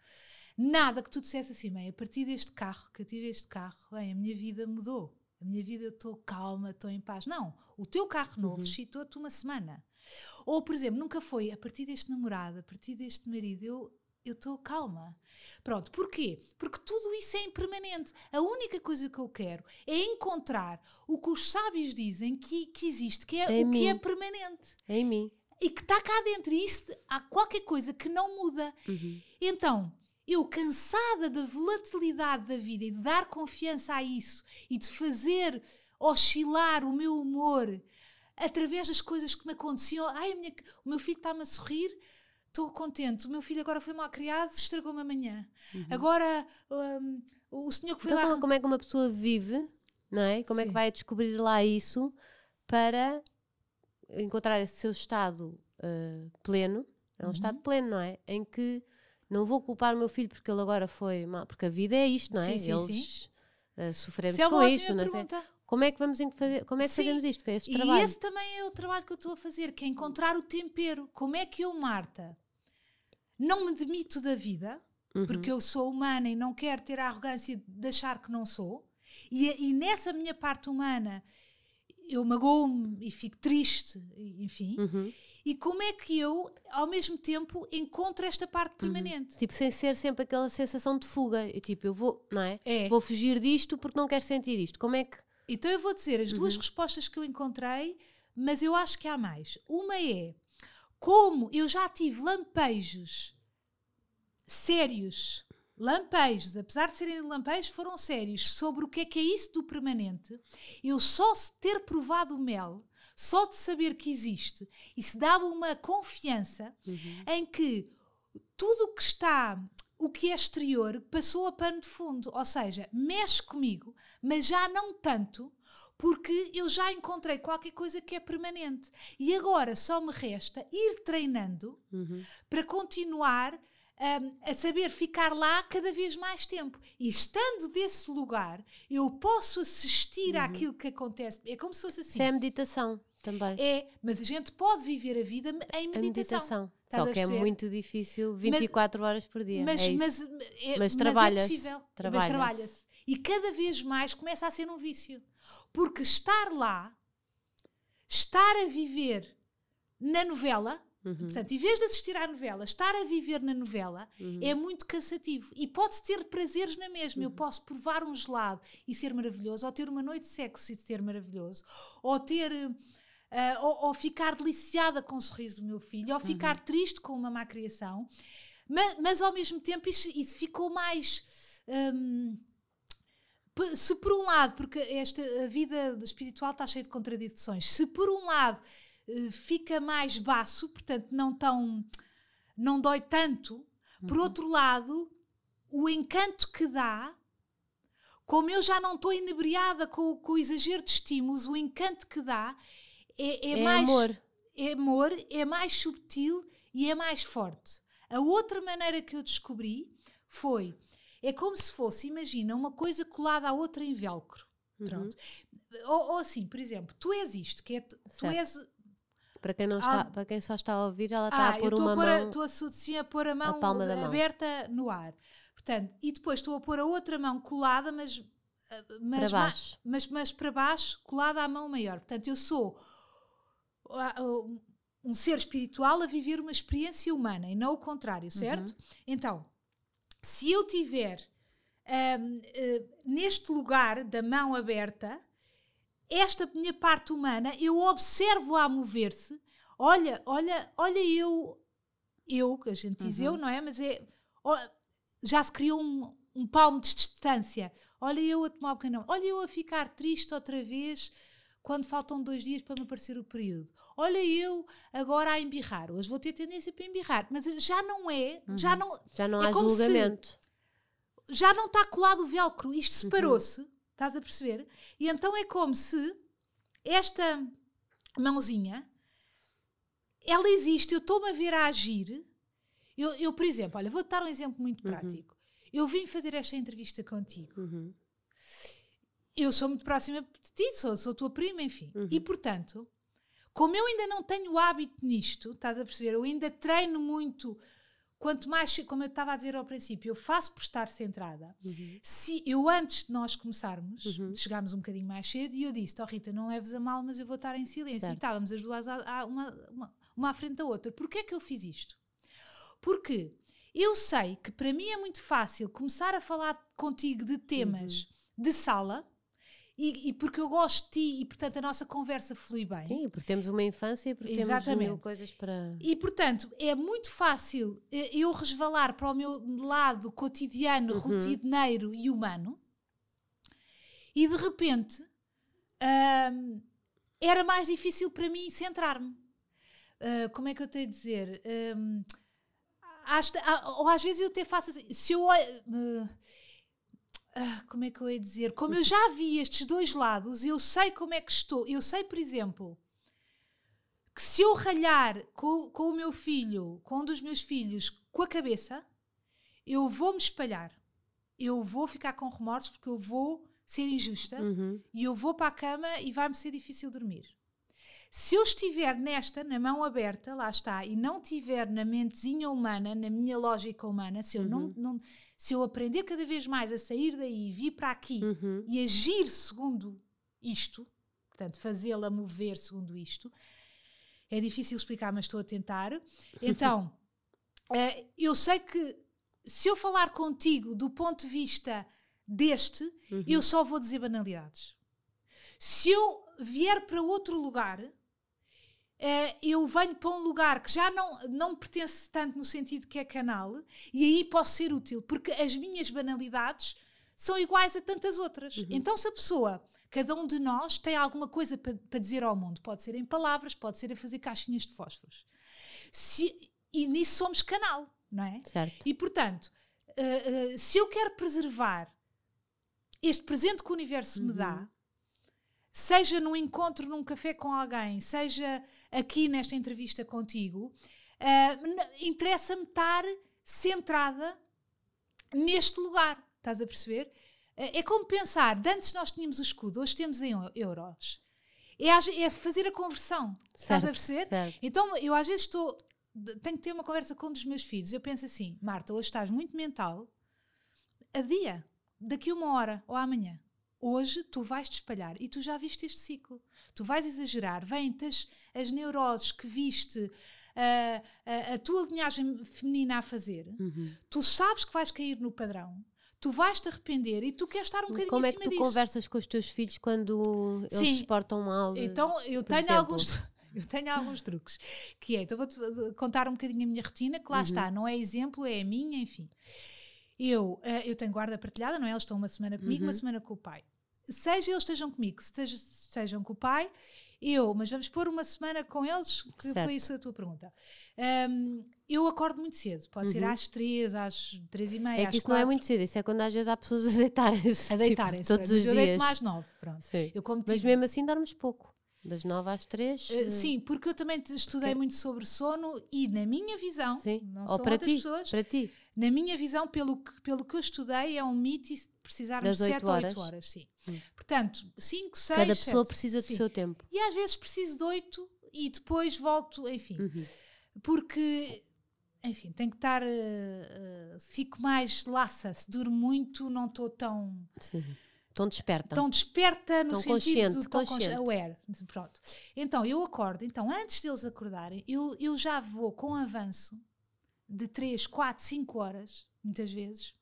nada que tu dissesse assim, bem, a partir deste carro, que eu tive este carro, bem, a minha vida mudou a minha vida estou calma, estou em paz. Não, o teu carro novo uhum. citou-te uma semana. Ou, por exemplo, nunca foi a partir deste namorado, a partir deste marido, eu eu estou calma. Pronto, porquê? Porque tudo isso é impermanente. A única coisa que eu quero é encontrar o que os sábios dizem que, que existe, que é, é o mim. que é permanente. É em mim. E que está cá dentro. E isso, há qualquer coisa que não muda. Uhum. Então, eu, cansada da volatilidade da vida e de dar confiança a isso e de fazer oscilar o meu humor através das coisas que me aconteciam, ai, minha, o meu filho está-me a sorrir, estou contente, o meu filho agora foi mal criado, estragou-me amanhã. Uhum. Agora, um, o senhor que foi então, lá... É como é que uma pessoa vive, não é? Como Sim. é que vai descobrir lá isso para encontrar esse seu estado uh, pleno? É um uhum. estado pleno, não é? Em que não vou culpar o meu filho porque ele agora foi mal, porque a vida é isto, não é? Sim, sim, Eles Uh, eh, sofremos é com isto, não é? Como é que vamos fazer, como é que sim. fazemos isto? Que é este e esse também é o trabalho que eu estou a fazer, que é encontrar o tempero. Como é que eu, Marta, não me demito da vida, uhum. porque eu sou humana e não quero ter a arrogância de achar que não sou, e, e nessa minha parte humana eu magoo-me e fico triste, enfim. Uhum. E como é que eu, ao mesmo tempo, encontro esta parte uhum. permanente? Uhum. Tipo, sem ser sempre aquela sensação de fuga. Eu, tipo, eu vou, não é? é? Vou fugir disto porque não quero sentir isto. Como é que. Então eu vou dizer as duas uhum. respostas que eu encontrei, mas eu acho que há mais. Uma é como eu já tive lampejos sérios, lampejos, apesar de serem lampejos, foram sérios sobre o que é que é isso do permanente. Eu só ter provado o mel só de saber que existe, isso dá-me uma confiança uhum. em que tudo o que está, o que é exterior, passou a pano de fundo. Ou seja, mexe comigo, mas já não tanto, porque eu já encontrei qualquer coisa que é permanente. E agora só me resta ir treinando uhum. para continuar Hum, a saber ficar lá cada vez mais tempo. E estando desse lugar, eu posso assistir uhum. àquilo que acontece. É como se fosse assim. Isso é a meditação também. É, mas a gente pode viver a vida em meditação. A meditação. Só que é muito difícil 24 mas, horas por dia. Mas, é mas, é, mas é trabalha-se. é trabalha mas trabalha -se. E cada vez mais começa a ser um vício. Porque estar lá, estar a viver na novela, Uhum. Portanto, em vez de assistir à novela, estar a viver na novela uhum. é muito cansativo. E pode-se ter prazeres na mesma. Uhum. Eu posso provar um gelado e ser maravilhoso, ou ter uma noite de sexo e ser maravilhoso, ou ter. Uh, ou, ou, ficar deliciada com o sorriso do meu filho, ou ficar uhum. triste com uma má criação, mas, mas ao mesmo tempo isso, isso ficou mais. Um, se por um lado, porque esta a vida espiritual está cheia de contradições, se por um lado eh, fica mais baço, portanto não tão não dói tanto. Por uhum. outro lado, o encanto que dá, como eu já não estou inebriada com, com, o exagero de estímulos, o encanto que dá é, é, é mais amor. é amor, é mais subtil e é mais forte. A outra maneira que eu descobri foi é como se fosse, imagina, uma coisa colada à outra em velcro. Uhum. Pronto. Uhum. Ou, ou, assim, por exemplo, tu és isto, que é, tu, tu és para quem, não ah, está, ah. para quem só está a ouvir, ela está ah, a pôr uma a pôr mão. Estou a pôr a mão a aberta mão. no ar. Portanto, e depois estou a pôr a outra mão colada, mas, eh, mas, para baixo. Mas, mas, mas para baixo, colada à mão maior. Portanto, eu sou ah, ah, um ser espiritual a viver uma experiência humana e não o contrário, uhum. certo? Uhum. Então, se eu tiver um, uh, neste lugar da mão aberta, esta minha parte humana, eu observo-a a, mover se Olha, olha, olha eu, eu, que a gente diz uhum. eu, não é? Mas é, já se criou um, um palmo de distância. Olha eu a tomar o canão. Olha eu a ficar triste outra vez quando faltam dois dias para me aparecer o período. Olha eu agora a embirrar. Hoje vou ter tendência para embirrar. Mas já não é, uhum. já não... Já não é há julgamento. já não está colado o velcro. Isto uhum. separou-se. Uhum. Estás a perceber? E então é como se esta mãozinha, ela existe, eu estou-me a ver a agir. Eu, eu, por exemplo, olha, vou-te dar um exemplo muito uhum. prático. Uhum. Eu vim fazer esta entrevista contigo. Uhum. Eu sou muito próxima de ti, sou, sou tua prima, enfim. Uhum. E, portanto, como eu ainda não tenho hábito nisto, estás a perceber? Eu ainda treino muito quanto mais, como eu estava a dizer ao princípio, eu faço por estar centrada. Uhum. Se eu, antes de nós começarmos, uhum. chegámos um bocadinho mais cedo e eu disse: oh, Rita, não leves a mal, mas eu vou estar em silêncio. Certo. E estávamos as duas, a, a, uma, uma, uma à frente da outra. Porquê é que eu fiz isto? Porque eu sei que para mim é muito fácil começar a falar contigo de temas uhum. de sala e, e, porque eu gosto de ti e portanto a nossa conversa flui bem. Sim, porque temos uma infância e porque Exatamente. temos mil coisas para. E portanto é muito fácil eh, eu resvalar para o meu lado cotidiano, uhum. rotineiro e humano e de repente era mais difícil para mim centrar-me. Uh, como é que eu tenho a dizer? Um, às, ou às vezes eu até faço assim, se eu. Uh, ah, como é que eu ia dizer? Como eu já vi estes dois lados, eu sei como é que estou. Eu sei, por exemplo, que se eu ralhar com, com o meu filho, com um dos meus filhos, com a cabeça, eu vou me espalhar. Eu vou ficar com remorsos porque eu vou ser injusta uhum. e eu vou para a cama e vai-me ser difícil dormir. Se eu estiver nesta, na mão aberta, lá está, e não tiver na mentezinha humana, na minha lógica humana, se eu uhum. não, não se eu aprender cada vez mais a sair daí, vir para aqui uhum. e agir segundo isto, portanto, fazê-la mover segundo isto, é difícil explicar, mas estou a tentar. *laughs* Então, uh, eu sei que se eu falar contigo do ponto de vista deste, uhum. eu só vou dizer banalidades. Se eu vier para outro lugar, eh, eu venho para um lugar que já não, não me pertence tanto no sentido que é canal, e aí posso ser útil, porque as minhas banalidades são iguais a tantas outras. Uhum. Então, se a pessoa, cada um de nós, tem alguma coisa para, para dizer ao mundo, pode ser em palavras, pode ser a fazer caixinhas de fósforos. Se, e nisso somos canal, não é? Certo. E portanto, uh, uh, se eu quero preservar este presente que o universo uhum. me dá, uhum seja num encontro num café com alguém, seja aqui nesta entrevista contigo, uh, interessa-me estar centrada neste lugar. Estás a perceber? Uh, é como pensar, de antes nós tínhamos o escudo, hoje temos em euros. É, é fazer a conversão. Certo, estás a perceber? Certo. Então, eu às vezes estou. Tenho que ter uma conversa com um dos meus filhos. Eu penso assim, Marta, hoje estás muito mental. A dia, daqui uma hora ou amanhã Hoje tu vais te espalhar e tu já viste este ciclo. Tu vais exagerar, vêm-te as, as, neuroses que viste, a, a, a, tua linhagem feminina a fazer. Uhum. Tu sabes que vais cair no padrão, tu vais te arrepender e tu queres estar um bocadinho Como é que tu disso. conversas com os teus filhos quando Sim. eles se portam mal? Então, eu tenho exemplo. alguns. *laughs* Eu tenho alguns truques, que é, então vou-te contar um bocadinho a minha rotina, que lá uhum. está, não é exemplo, é a minha, enfim. Eu, eh, eu tenho guarda partilhada, não é? Eles estão uma semana comigo, uhum. uma semana com o pai seja eles estejam comigo, seja, sejam com o pai, eu, mas vamos pôr uma semana com eles, que certo. foi isso a tua pergunta. Um, eu acordo muito cedo, pode uhum. ser às três, às três e meia. É que isso quatro. não é muito cedo, isso é quando às vezes há pessoas a deitarem-se. A tipo, deitarem-se, tipo, todos os dias. Eu deito mais nove, pronto. Sim. Eu como mas tipo mesmo assim dormes pouco. Das 9 às 3? Uh, eh, eh, sim, porque eu também estudei okay. muito sobre sono e na minha visão, sim. não Ou são para outras ti, pessoas, para ti. na minha visão, pelo que, pelo que eu estudei, é um mito e precisarmos das de 7 horas. a 8 horas. Sim. Hum. Portanto, 5, 6. Cada pessoa sete, precisa sim. do seu tempo. E às vezes preciso de 8 e depois volto, enfim. Uhum. Porque enfim, tenho que estar. Uh, fico mais laça, se durmo muito, não estou tão. Sim. Tão desperta. Tão desperta no tão sentido consciente, tão consciente. aware. Pronto. Então, eu acordo. Então, antes deles acordarem, eu, eu já vou com avanço de 3, 4, 5 horas, muitas vezes,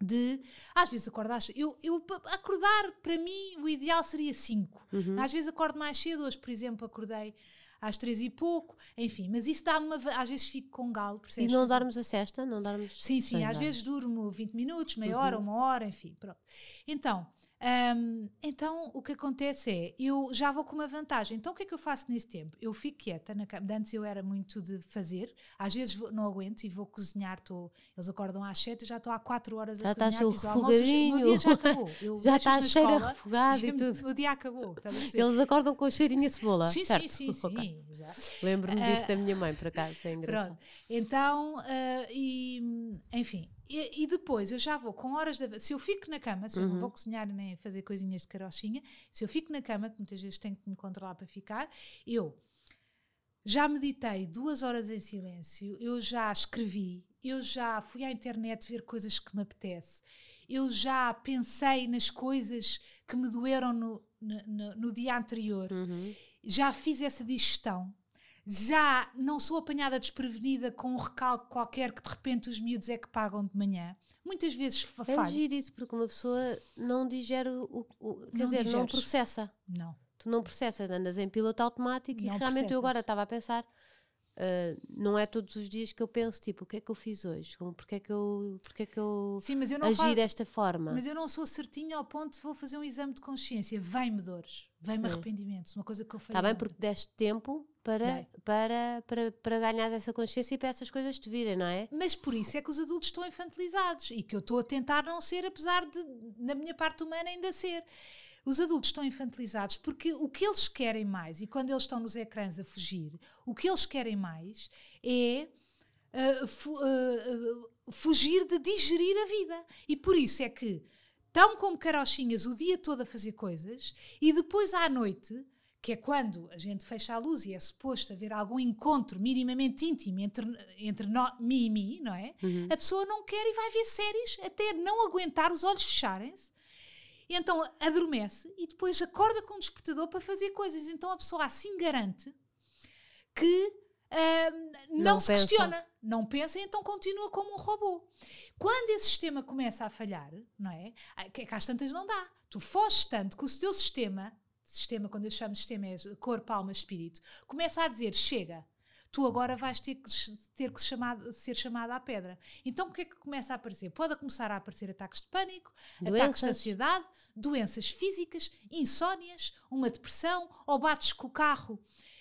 de às vezes acordar eu, eu acordar para mim o ideal seria 5 uhum. às vezes acordo mais cedo hoje por exemplo acordei às três e pouco, enfim, mas isso dá-me uma. Às vezes fico com galo, E não darmos a cesta, não darmos. Sim, sim, às dar. vezes durmo 20 minutos, meia uhum. hora, uma hora, enfim, pronto. Então, um, então o que acontece é, eu já vou com uma vantagem. Então o que é que eu faço nesse tempo? Eu fico quieta na cama. Antes eu era muito de fazer, às vezes vou, não aguento e vou cozinhar. Tô, eles acordam às sete e já estou há quatro horas já a cozinhar. Já está refogadinho. O dia já acabou. *laughs* Eu já está cheiro escola, refogado e tudo. O dia acabou. Tá eles acordam com o cheirinho a cebola. Sim, certo? sim, *laughs* sim. Okay. sim Lembro-me ah, disso uh, da minha mãe, por acaso. É *laughs* engraçado. Pronto. Então, uh, e, enfim e, depois eu já vou com horas de. Se eu fico na cama, se uhum. eu não uhum. vou cozinhar nem fazer coisinhas de carochinha, se eu fico na cama, que muitas vezes tenho que me controlar para ficar, eu já meditei duas horas em silêncio, eu já escrevi, eu já fui à internet ver coisas que me apetece, eu já pensei nas coisas que me doeram no, no, no dia anterior, uhum. já fiz essa digestão já não sou apanhada desprevenida com um recalque qualquer que de repente os miúdos é que pagam de manhã. Muitas vezes é falho. É agir isso, porque uma pessoa não digere o... o quer não dizer, digeres. não processa. Não. Tu não processas, andas em piloto automático não e realmente processas. eu agora estava a pensar Uh, não é todos os dias que eu penso, tipo, o que é que eu fiz hoje? Como, porque é que eu, porque é que eu, Sim, mas eu não agi faço, desta forma? Mas eu não sou certinho ao ponto de vou fazer um exame de consciência. Vem-me dores, vem-me arrependimentos, uma coisa que eu falei. Está bem, porque deste tempo para, para, para, para ganhar essa consciência e para essas coisas te virem, não é? Mas por isso é que os adultos estão infantilizados e que eu estou a tentar não ser, apesar de, na minha parte humana, ainda ser. Os adultos estão infantilizados porque o que eles querem mais, e quando eles estão nos ecrãs a fugir, o que eles querem mais é. Uh, fu uh, fugir de digerir a vida. E por isso é que estão como carochinhas o dia todo a fazer coisas e depois à noite, que é quando a gente fecha a luz e é suposto haver algum encontro minimamente íntimo entre, entre no, mim e mim, não é? Uhum. A pessoa não quer e vai ver séries até não aguentar os olhos fecharem-se e então adormece e depois acorda com o um despertador para fazer coisas. Então a pessoa assim garante que não, não, se pensa. questiona, não pensa e então continua como um robô. Quando esse sistema começa a falhar, não é? Ah, é que às tantas não dá. Tu foges tanto que o teu sistema, sistema, quando eu chamo de sistema é corpo, alma, espírito, começa a dizer: chega, tu agora vais ter que, ter que ser chamada à pedra. Então o que é que começa a aparecer? Pode começar a aparecer ataques de pânico, doenças. ataques de ansiedade, doenças físicas, insónias, uma depressão, ou bates com o carro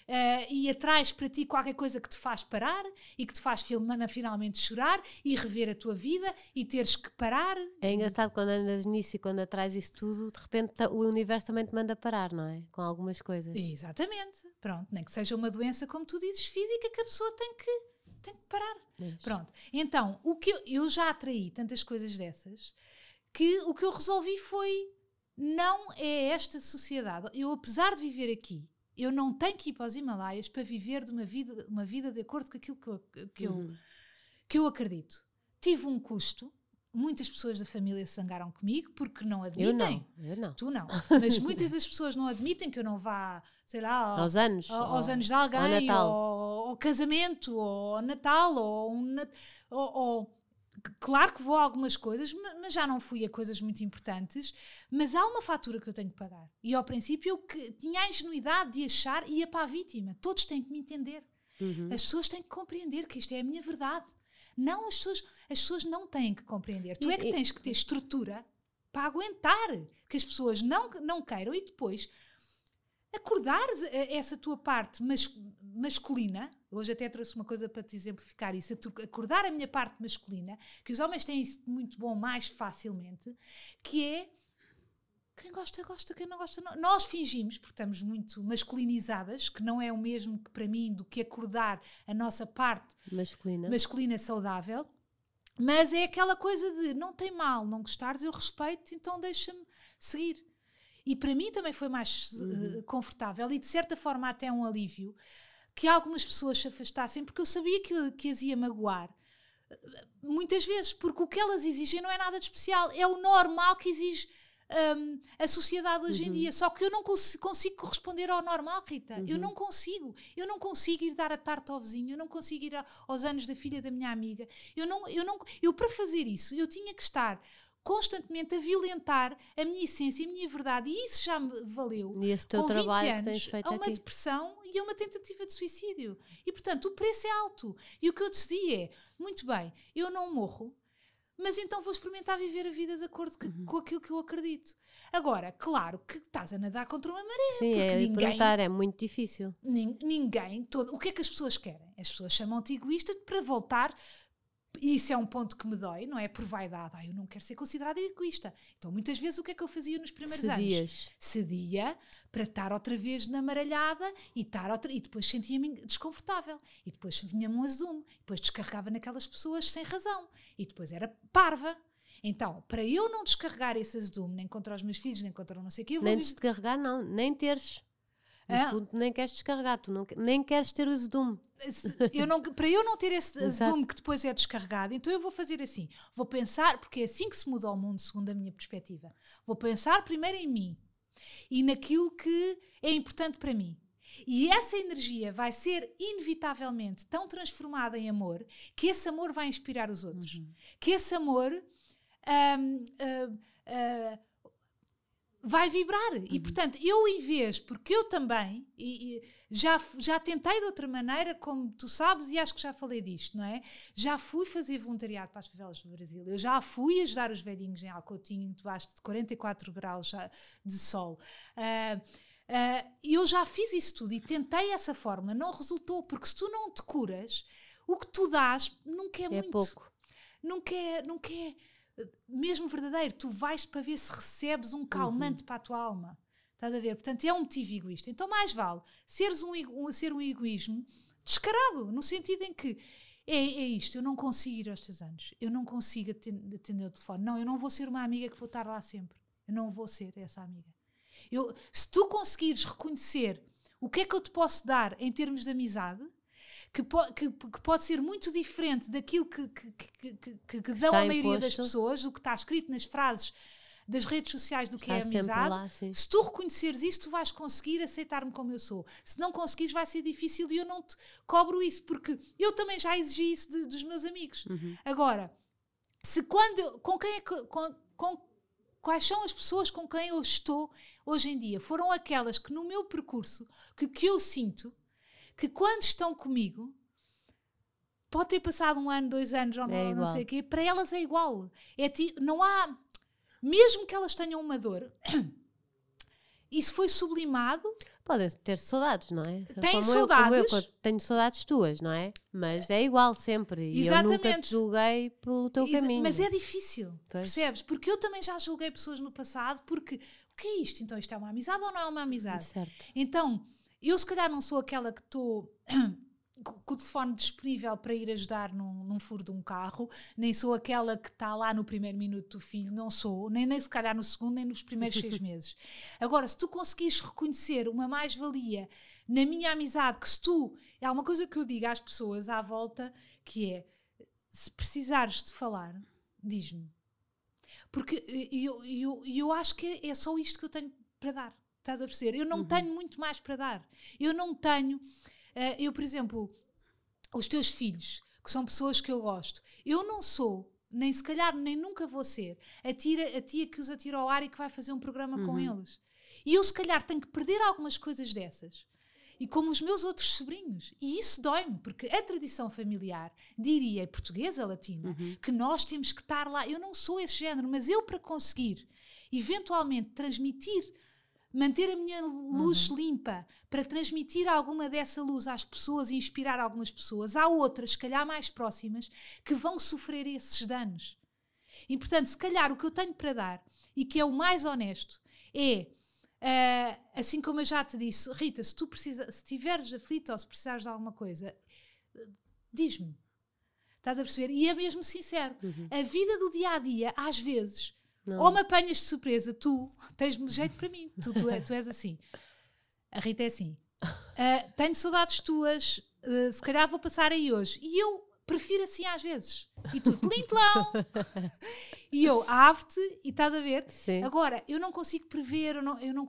uh, e atrás para ti qualquer coisa que te faz parar e que te faz filmana, finalmente chorar e rever a tua vida e teres que parar. É engraçado quando andas nisso e quando atrás isso tudo, de repente o universo também te manda parar, não é? Com algumas coisas. Exatamente. Pronto, nem que seja uma doença, como tu dizes, física, que a pessoa tem que tem que parar. Pronto. Então, o que eu, eu, já atraí tantas coisas dessas que o que eu resolvi foi não é esta sociedade. Eu, apesar de viver aqui eu não tenho que ir para os Himalaias para viver de uma vida, uma vida de acordo com aquilo que eu, que, uhum. eu, que eu acredito. Tive um custo, muitas pessoas da família se zangaram comigo porque não admitem. Eu não, eu não. Tu não. *laughs* Mas muitas das pessoas não admitem que eu não vá, sei lá, ao, aos anos, ao, aos ou, anos de alguém, ao, Ou, ao casamento, ou ao Natal, ou, um, ou, ou Claro que vou a algumas coisas, mas já não fui a coisas muito importantes. Mas há uma fatura que eu tenho que pagar. E ao princípio eu que, tinha a ingenuidade de achar, ia para a vítima. Todos têm que me entender. Uhum. As pessoas têm que compreender que isto é a minha verdade. Não, as pessoas, as pessoas não têm que compreender. Tu é que tens que ter estrutura para aguentar que as pessoas não, não queiram e depois acordares essa tua parte mas, masculina Hoje até trouxe uma coisa para te exemplificar isso. Acordar a minha parte masculina, que os homens têm isso muito bom mais facilmente, que é quem gosta, gosta, quem não gosta, não. Nós fingimos, porque estamos muito masculinizadas, que não é o mesmo que para mim do que acordar a nossa parte masculina, masculina saudável, mas é aquela coisa de não tem mal, não gostares, eu respeito, então deixa-me seguir. E para mim também foi mais eh, uhum. uh, confortável e de certa forma até um alívio que algumas pessoas se afastassem, porque eu sabia que, que as ia magoar. Eh, muitas vezes, porque o que elas exigem não é nada de especial, é o normal que exige um, a sociedade hoje uhum. em dia. Só que eu não cons consigo corresponder ao normal, Rita. Uhum. Eu não consigo. Eu não consigo ir dar a tarta ao vizinho, eu não consigo ir aos anos da filha da minha amiga. Eu não, eu não, eu para fazer isso, eu tinha que estar constantemente a violentar a minha essência, a minha verdade. E isso já me valeu. E esse teu com trabalho anos, que tens feito a uma aqui. depressão e a uma tentativa de suicídio. E, portanto, o preço é alto. E o que eu decidi é, muito bem, eu não morro, mas então vou experimentar viver a vida de acordo que, uhum. com aquilo que eu acredito. Agora, claro que estás a nadar contra uma maré, Sim, porque é, ninguém. é muito difícil. ninguém. Todo, o que é que as pessoas querem? As pessoas chamam-te egoísta para voltar e isso é um ponto que me dói, não é? Por vaidade, ah, eu não quero ser considerada egoísta. Então, muitas vezes, o que é que eu fazia nos primeiros Cedias. anos? Cedia para estar outra vez na maralhada e, estar outra, e depois sentia-me desconfortável. E depois vinha-me um azume, depois descarregava naquelas pessoas sem razão. E depois era parva, então, para eu não descarregar esse azedume, nem contra os meus filhos, nem contra não sei o que, eu vou. Nem descarregar, não, nem teres. No é. fundo, nem queres descarregar, tu não, nem queres ter o azedume. Eu não, para eu não ter esse *laughs* azedume que depois é descarregado, então eu vou fazer assim. Vou pensar, porque é assim que se muda o mundo, segundo a minha perspectiva. Vou pensar primeiro em mim e naquilo que é importante para mim. E essa energia vai ser inevitavelmente tão transformada em amor que esse amor vai inspirar os outros. Uhum. Que esse amor. Um, uh, hum, hum, uh, vai vibrar. Uhum. E portanto, eu em vez, porque eu também e, e, já, já tentei de outra maneira, como tu sabes, e acho que já falei disto, não é? Já fui fazer voluntariado para as favelas do Brasil, eu já fui ajudar os velhinhos em Alcoutinho, debaixo de 44 graus de sol. Uh, uh, eu já fiz isso tudo e tentei essa forma, não resultou, porque se tu não te curas, o que tu dás nunca é, é muito. Pouco. Nunca é, nunca é mesmo verdadeiro, tu vais para ver se recebes um calmante uhum. para a tua alma. Estás a ver? Portanto, é um motivo egoísta. Então, mais vale seres um, um ser um egoísmo descarado, no sentido em que é, é, isto, eu não consigo ir aos teus anos, eu não consigo atender o telefone, não, eu não vou ser uma amiga que vou estar lá sempre, eu não vou ser essa amiga. Eu, se tu conseguires reconhecer o que é que eu te posso dar em termos de amizade, que, po que, que, pode ser muito diferente daquilo que, que, que dão a maioria imposto. das pessoas, o que está escrito nas frases das redes sociais do que Estar é amizade. Lá, se tu reconheceres isso, tu vais conseguir aceitar-me como eu sou. Se não conseguires, vai ser difícil e eu não te cobro isso, porque eu também já exigi isso de, dos meus amigos. Uhum. Agora, se quando com quem é que. Com, com, quais são as pessoas com quem eu estou hoje em dia? Foram aquelas que no meu percurso, que, que eu sinto, que quando estão comigo, pode ter passado um ano, dois anos ou é não, não sei o quê, para elas é igual. É ti, não há. Mesmo que elas tenham uma dor, *coughs* isso foi sublimado. Podem ter saudades, não é? Tem saudades. Eu, eu, tenho saudades tuas, não é? Mas é igual sempre. Exatamente. E eu nunca te julguei pelo teu caminho. Mas é difícil, pois. percebes? Porque eu também já julguei pessoas no passado, porque o que é isto? Então, isto é uma amizade ou não é uma amizade? Certo. Então eu, se calhar, não sou aquela que estou. *coughs* com o telefone disponível para ir ajudar num, num, furo de um carro, nem sou aquela que está lá no primeiro minuto do filho, não sou, nem, nem se calhar no segundo, nem nos primeiros *laughs* seis meses. Agora, se tu conseguires reconhecer uma mais-valia na minha amizade, que se tu, há é uma coisa que eu digo às pessoas à volta, que é, se precisares de falar, diz-me. Porque eh, eu, eu, eu acho que é, é só isto que eu tenho para dar. Estás a perceber? Eu não uhum. tenho muito mais para dar. Eu não tenho. Uh, eu, por exemplo, os teus filhos, que são pessoas que eu gosto, eu não sou nem se calhar nem nunca vou ser a, tira, a tia que os atira ao ar e que vai fazer um programa uhum. com eles. E eu se calhar tenho que perder algumas coisas dessas. E como os meus outros sobrinhos. E isso dói-me, porque a tradição familiar, diria, portuguesa, latina, uhum. que nós temos que estar lá. Eu não sou esse género, mas eu para conseguir eventualmente transmitir manter a minha luz uhum. limpa para transmitir alguma dessa luz às pessoas e inspirar algumas pessoas. Há outras, se calhar mais próximas, que vão sofrer esses danos. E portanto, se calhar o que eu tenho para dar e que é o mais honesto é. Uh, assim como eu já te disse, Rita, se tu precisa, se estiveres aflito ou se precisares de alguma coisa, diz-me. Estás a perceber? E é mesmo sincero. Uhum. A vida do dia a dia, às vezes, não. Ou me apanhas de surpresa, tu tens-me jeito para mim, tu, tu, é, tu, és assim. A Rita é assim. Uh, tenho saudades tuas, uh, se calhar vou passar aí hoje. E eu prefiro assim às vezes. E tudo, lintelão! *laughs* e eu abro-te e estás a ver. Sim. Agora, eu não consigo prever, eu, não, eu não,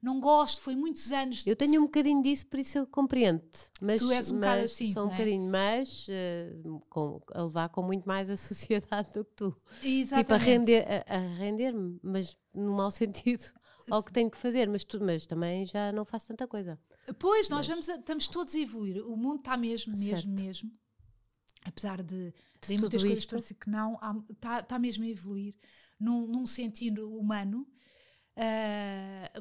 não gosto, foi muitos anos. Eu tenho um bocadinho disso, por isso eu compreendo. Mas, tu és um bocado assim. um é? bocadinho, mas uh, eh, com, a levar com muito mais a *laughs* sociedade do que tu. Exatamente. Tipo, a render-me, a, render mas no mau sentido ao que tenho que fazer, mas, tudo mas também já não faço tanta coisa. Pois, nós mas... vamos, estamos todos a evoluir. O mundo está mesmo, mesmo, certo. mesmo apesar de, de muitas coisas isto? parecer que não, está tá mesmo a evoluir num, num sentido humano uh,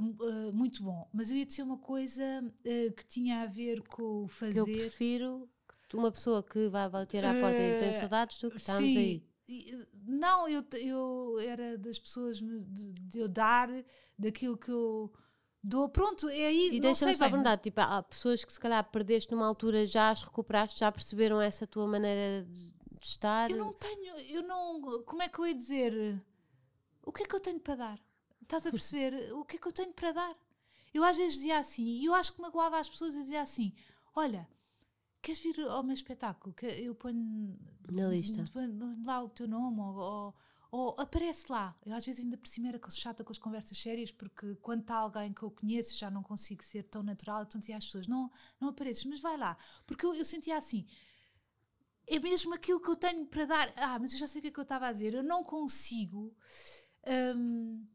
uh, muito bom. Mas eu ia dizer uma coisa uh, que tinha a ver com o fazer. Que eu prefiro uma pessoa que vai bater à porta e tem saudades do que estamos sim. aí. Não, eu, eu era das pessoas de, de eu dar daquilo que eu do, pronto, é aí E deixa-me só é? perguntar, tipo, há pessoas que se calhar perdeste numa altura, já as recuperaste, já perceberam essa tua maneira de estar? Eu não tenho, eu não, como é que eu ia dizer? O que é que eu tenho para dar? Estás a *laughs* perceber? o que é que eu tenho para dar? Eu às vezes dizia assim, e eu acho que magoava as pessoas, eu dizia assim, olha, queres vir ao meu espetáculo? Que eu ponho... Na lista. Ponho lá o teu nome, ou, ou ou aparece lá. Eu às vezes ainda por cima era chata com as conversas sérias, porque quando está alguém que eu conheço já não consigo ser tão natural, então dizia às pessoas: não, não apareces, mas vai lá. Porque eu, eu sentia assim. É mesmo aquilo que eu tenho para dar. Ah, mas eu já sei o que é que eu estava a dizer. Eu não consigo. Hum,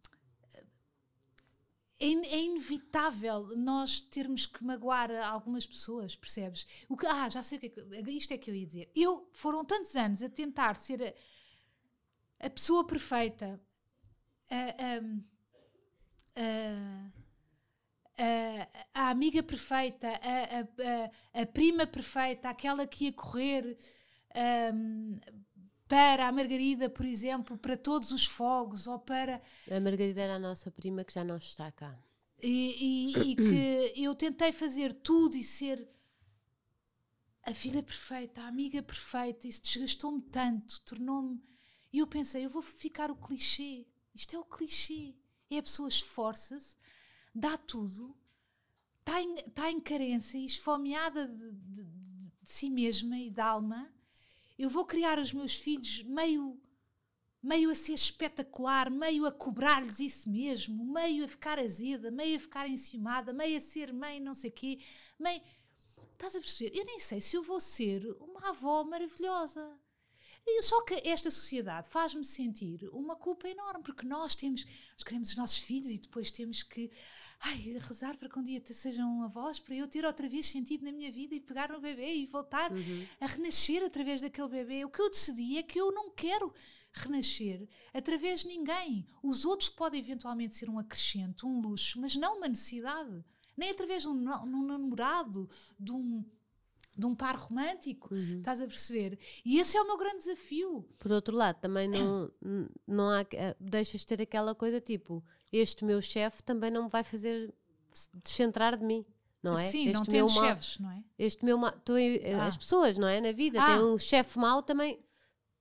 é, é, inevitável nós termos que magoar algumas pessoas, percebes? O que, ah, já sei o que é que. Isto é que eu ia dizer. Eu foram tantos anos a tentar ser. A, a pessoa perfeita, a, a, a, a amiga perfeita, a, prima perfeita, aquela que ia correr hum, para a Margarida, por exemplo, para todos os fogos ou para. A Margarida era a nossa prima que já não está cá. E, e, e que eu tentei fazer tudo e ser a filha perfeita, a amiga perfeita, isso desgastou-me tanto, tornou-me e eu pensei, eu vou ficar o clichê. Isto é o clichê. É a pessoa esforça-se, dá tudo, está em, tá em carência e esfomeada de, de, de, de, si mesma e da alma. Eu vou criar os meus filhos meio, meio a ser espetacular, meio a cobrar-lhes isso mesmo, meio a ficar azeda, meio a ficar enciumada, meio a ser mãe, não sei o quê. Meio... Estás a perceber? Eu nem sei se eu vou ser uma avó maravilhosa. Só que esta sociedade faz-me sentir uma culpa enorme, porque nós temos, nós queremos os nossos filhos e depois temos que ai, rezar para que um dia sejam avós, para eu ter outra vez sentido na minha vida e pegar no bebê e voltar uhum. a renascer através daquele bebê. O que eu decidi é que eu não quero renascer através de ninguém. Os outros podem eventualmente ser um acrescento, um luxo, mas não uma necessidade. Nem através de um, um namorado, de um de um par romântico, uhum. estás a perceber? E esse é o meu grande desafio. Por outro lado, também não, *coughs* não há, eh, deixas de ter aquela coisa tipo, este meu chefe também não me vai fazer descentrar de mim. Não é? Sim, este não tem chefes, não é? Este meu tô, eh, eh, ah. as pessoas, não é? Na vida, ah. tem um chefe mau também,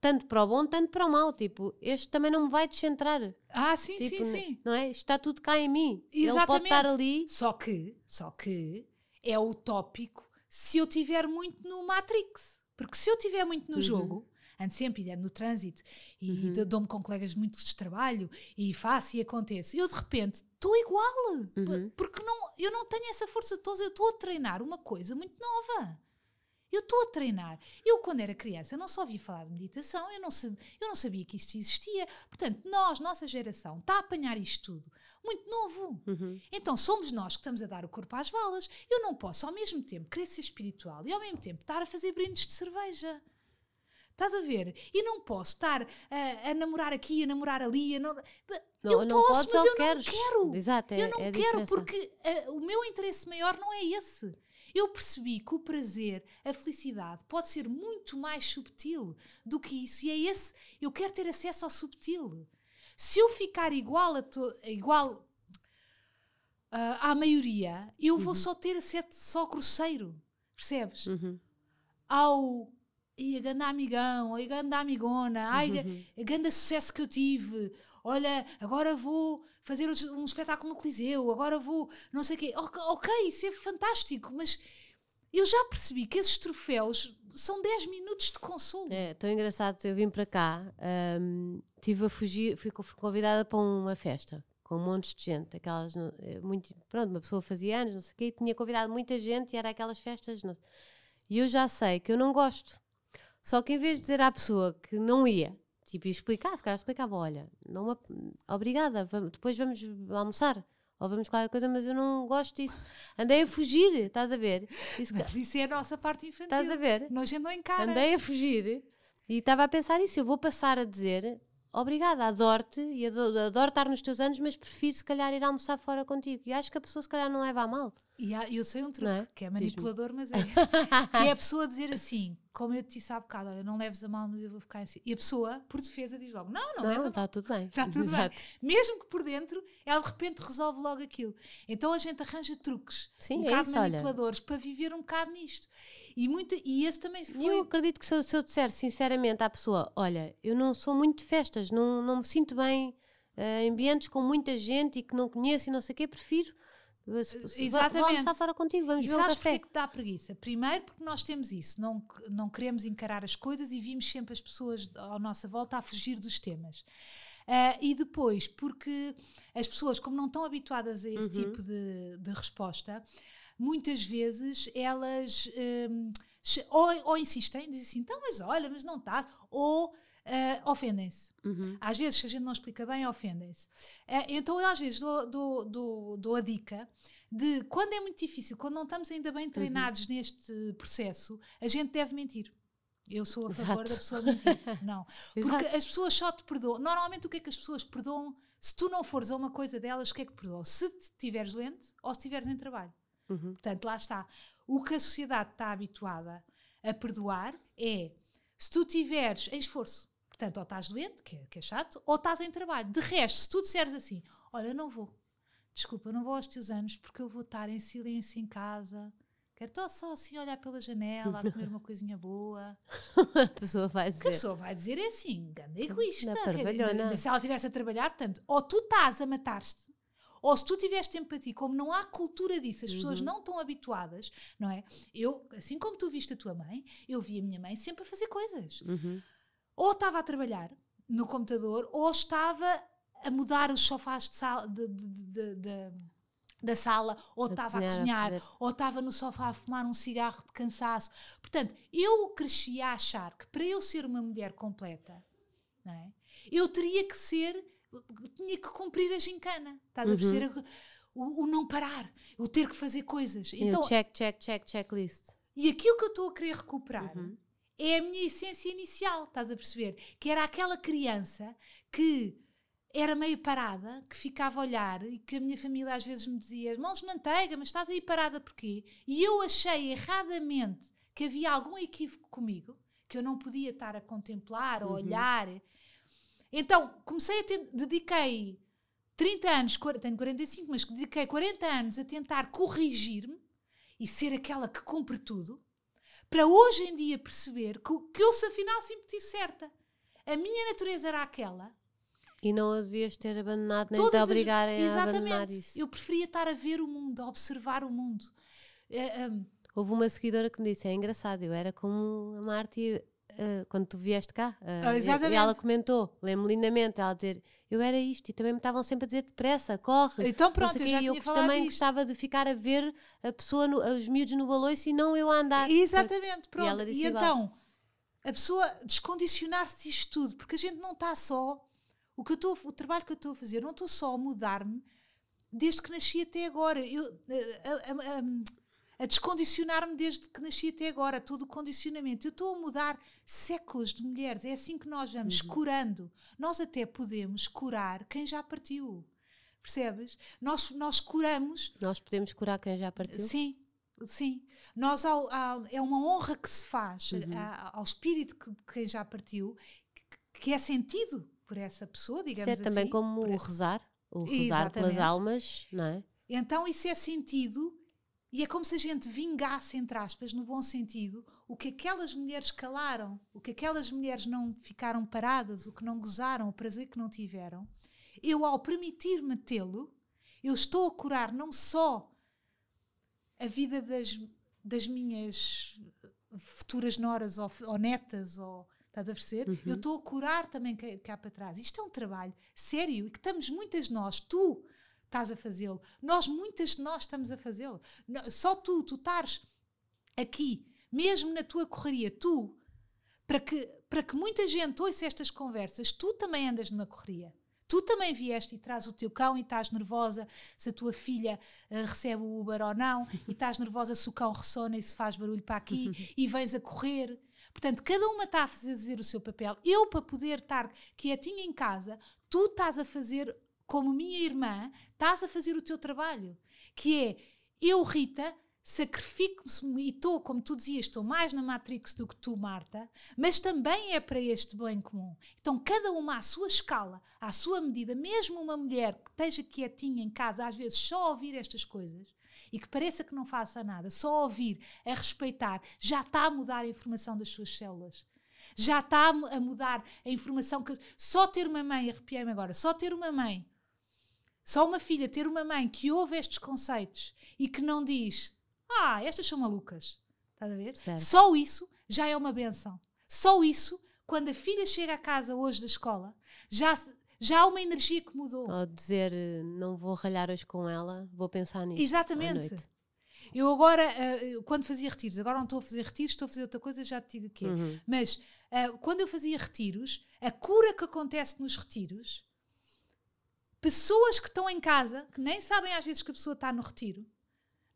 tanto para o bom, tanto para o mau. Tipo, este também não me vai descentrar. Ah, sim, tipo, sim, sim. Não é? Está tudo cá em mim. Exatamente. Ele pode estar ali. Só que, só que é utópico se eu tiver muito no Matrix. Porque se eu tiver muito no uhum. jogo, ando sempre ando no trânsito e uhum. dou-me com colegas muito de trabalho e faço e acontece, eu de repente estou igual. Uhum. Porque não, eu não tenho essa força toda, eu estou a treinar uma coisa muito nova. Eu estou a treinar. Eu, quando era criança, não só ouvia falar de meditação, eu não, eu não sabia que isto existia. Portanto, nós, nossa geração, está a apanhar isto tudo. Muito novo. Uhum. Então, somos nós que estamos a dar o corpo às balas. Eu não posso, ao mesmo tempo, querer ser espiritual e, ao mesmo tempo, estar a fazer brindes de cerveja. Estás a ver? E não posso estar a, a namorar aqui, a namorar ali. A não... Não, eu não posso, podes, mas eu queres. não quero. Exato, é, eu não é quero, porque uh, o meu interesse maior não é esse eu percebi que o prazer, a felicidade, pode ser muito mais subtil do que isso. E é esse, eu quero ter acesso ao subtil. Se eu ficar igual a to, igual uh, à maioria, eu uhum. vou só ter acesso só cruzeiro, percebes? Uhum. Ao e a ganda amigão, ou a ganda amigona, ai, uhum. a ganda sucesso que eu tive, olha, agora vou fazer um espetáculo no Coliseu, agora vou não sei o quê. Ok, isso é fantástico, mas eu já percebi que esses troféus são 10 minutos de consolo. É, tão engraçado, eu vim para cá, um, tive a fugir, fui, convidada para uma festa com um monte de gente, aquelas, eh, muito, pronto, uma pessoa fazia anos, não sei o quê, e tinha convidado muita gente e era aquelas festas, não, e eu já sei que eu não gosto. Só que em vez de dizer à pessoa que não ia, Tipo, e explicar, se calhar explicava, olha, não, obrigada, vamos, depois vamos almoçar ou vamos qualquer coisa, mas eu não gosto disso. Andei a fugir, estás a ver? Isso, *laughs* mas isso é a nossa parte infantil. Estás a ver? Nós andamos em cara. Andei a fugir e estava a pensar isso. Eu vou passar a dizer obrigada, adoro-te e adoro, adoro estar nos teus anos, mas prefiro se calhar ir almoçar fora contigo. E acho que a pessoa se calhar não leva a mal. E há, eu sei um truque é? que é manipulador, mas é. *laughs* que é a pessoa dizer assim, como eu te disse há bocado, olha, não leves a mal, mas eu vou ficar assim. E a pessoa, por defesa, diz logo: não, não, não leva. Está tudo bem. Está tudo Exato. bem. Mesmo que por dentro, ela de repente resolve logo aquilo. Então a gente arranja truques, Sim, um é bocado manipuladores, olha. para viver um bocado nisto. E, muito, e esse também foi. Eu acredito que se eu, se eu disser sinceramente à pessoa: olha, eu não sou muito de festas, não, não me sinto bem. Uh, ambientes com muita gente e que não conheço e não sei o quê, prefiro eh, exatamente. Vamos estar contigo, vamos e ver sabes um café. que dá preguiça? Primeiro porque nós temos isso, não, não queremos encarar as coisas e vimos sempre as pessoas à nossa volta a fugir dos temas. Uh, e depois, porque as pessoas, como não estão habituadas a esse uhum. tipo de, de, resposta, muitas vezes elas um, ehm, ou, ou, insistem, dizem assim, então, mas olha, mas não está, ou uh, ofendem-se. Uhum. Às vezes, se a gente não explica bem, ofendem-se. Uh, então, eu às vezes dou, dou, dou, dou, a dica de quando é muito difícil, quando não estamos ainda bem treinados uhum. neste processo, a gente deve mentir. Eu sou a favor Exato. da pessoa mentir. *laughs* Não. Porque as pessoas só te perdoam. Normalmente, o que é que as pessoas perdoam? Se tu não fores a uma coisa delas, o que é que perdoam? Se estiveres doente ou se estiveres em trabalho. Uhum. Portanto, lá está. O que a sociedade está habituada a perdoar é se tu tiveres em esforço. Portanto, ou estás doente, que é, que é chato, ou estás em trabalho. De resto, se tu disseres assim, olha, não vou, desculpa, não vou aos teus anos porque eu vou estar em silêncio em casa. Quero estar só assim olhar pela janela, a comer uma coisinha boa. *laughs* a pessoa vai dizer. Que a pessoa vai dizer é assim, ganda egoísta. É dizer, se ela estivesse a trabalhar, portanto, ou tu estás a matar-te, ou se tu tiveste empatia, como não há cultura disso, as pessoas uhum. não estão habituadas, não é? Eu, assim como tu viste a tua mãe, eu vi a minha mãe sempre a fazer coisas. Uhum ou estava a trabalhar no computador ou estava a mudar os sofás de sala, de, de, de, da sala, ou estava a cozinhar, ou estava no sofá a fumar um cigarro de cansaço. Portanto, eu cresci a achar que para eu ser uma mulher completa, é? eu teria que ser, tinha que cumprir a gincana. Estás uhum. a perceber? O, o, não parar, o ter que fazer coisas. Então, check, check, check, checklist. E aquilo que eu estou a querer recuperar. Uhum é a minha essência inicial, estás a perceber? Que era aquela criança que era meio parada, que ficava a olhar e que a minha família às vezes me dizia: Mãos de manteiga, mas estás aí parada porquê? E eu achei erradamente que havia algum equívoco comigo, que eu não podia estar a contemplar ou uhum. olhar. Então comecei a ter, dediquei 30 anos, tenho 45, mas dediquei 40 anos a tentar corrigir-me e ser aquela que cumpre tudo para hoje em dia perceber que, que eu, se afinal, sempre tive certa. A minha natureza era aquela. E não a devias ter abandonado, nem te obrigar as... a abandonar isso. Eu preferia estar a ver o mundo, a observar o mundo. Uh, eh, um, Houve uma seguidora que me disse: é engraçado, eu era como a Marta eh, quando tu vieste cá. Uh, eh, oh, ah, e, e, ela comentou, lembro lindamente, ela dizer: Eu era isto, e também me estavam sempre a dizer depressa, corre. Então pronto, eu, já tinha eu também disto. gostava de ficar a ver a pessoa, no, os miúdos no baloiço e não eu a andar. Exatamente, pronto. E, ela disse e então, a pessoa descondicionar-se disto tudo, porque a gente não está só. O, que eu tô, o trabalho que eu estou a fazer, não estou só a mudar-me desde que nasci até agora. Eu, eh, a, a, a, a descondicionar-me desde que nasci até agora, todo o condicionamento. Eu estou a mudar séculos de mulheres, é assim que nós vamos uhum. curando. Nós até podemos curar quem já partiu. Percebes? Nós, nós curamos. Nós podemos curar quem já partiu? Sim, Sim, nós ao, ao, é uma honra que se faz uhum. ao, ao espírito que, quem já partiu, que, que, é sentido por essa pessoa, digamos certo, é assim. também como o rezar, o rezar Exatamente. pelas almas, não é? Então isso é sentido e é como se a gente vingasse, entre aspas, no bom sentido, o que aquelas mulheres calaram, o que aquelas mulheres não ficaram paradas, o que não gozaram, o prazer que não tiveram. Eu, ao permitir-me tê-lo, eu estou a curar não só a vida das, das minhas futuras noras ou, ou netas, ou, estás a perceber? Uhum. Eu estou a curar também cá, cá para trás. Isto é um trabalho sério e que estamos muitas nós, tu, estás a fazê-lo. Nós, muitas de nós, estamos a fazê-lo. Só tu, tu estás aqui, mesmo na tua correria, tu, para que, para que muita gente ouça estas conversas, tu também andas numa correria. Tu também vieste e traz o teu cão e estás nervosa se a tua filha uh, recebe o Uber ou não, *laughs* e estás nervosa se o cão ressona e se faz barulho para aqui, e vens a correr. Portanto, cada uma está a fazer o seu papel. Eu, para poder estar quietinha em casa, tu estás a fazer como minha irmã, estás a fazer o teu trabalho, que é eu, Rita, sacrifico-me e estou, como tu dizias, estou mais na Matrix do que tu, Marta, mas também é para este bem comum. Então, cada uma à sua escala, à sua medida, mesmo uma mulher que esteja quietinha em casa, às vezes só ouvir estas coisas e que pareça que não faça nada, só ouvir, a respeitar, já está a mudar a informação das suas células. Já está a mudar a informação que. Só ter uma mãe, arrepiei-me agora, só ter uma mãe só uma filha ter uma mãe que ouve estes conceitos e que não diz: Ah, estas são malucas. Estás a ver? Certo. Só isso já é uma benção. Só isso, quando a filha chega a casa hoje da escola, já, já há uma energia que mudou. Ou dizer, não vou ralhar hoje com ela, vou pensar nisso. Exatamente. Eu agora, uh, quando fazia retiros, agora não estou a fazer retiros, estou a fazer outra coisa, já te digo o quê. Uhum. Mas uh, quando eu fazia retiros, a cura que acontece nos retiros pessoas que estão em casa, que nem sabem às vezes que a pessoa está no retiro,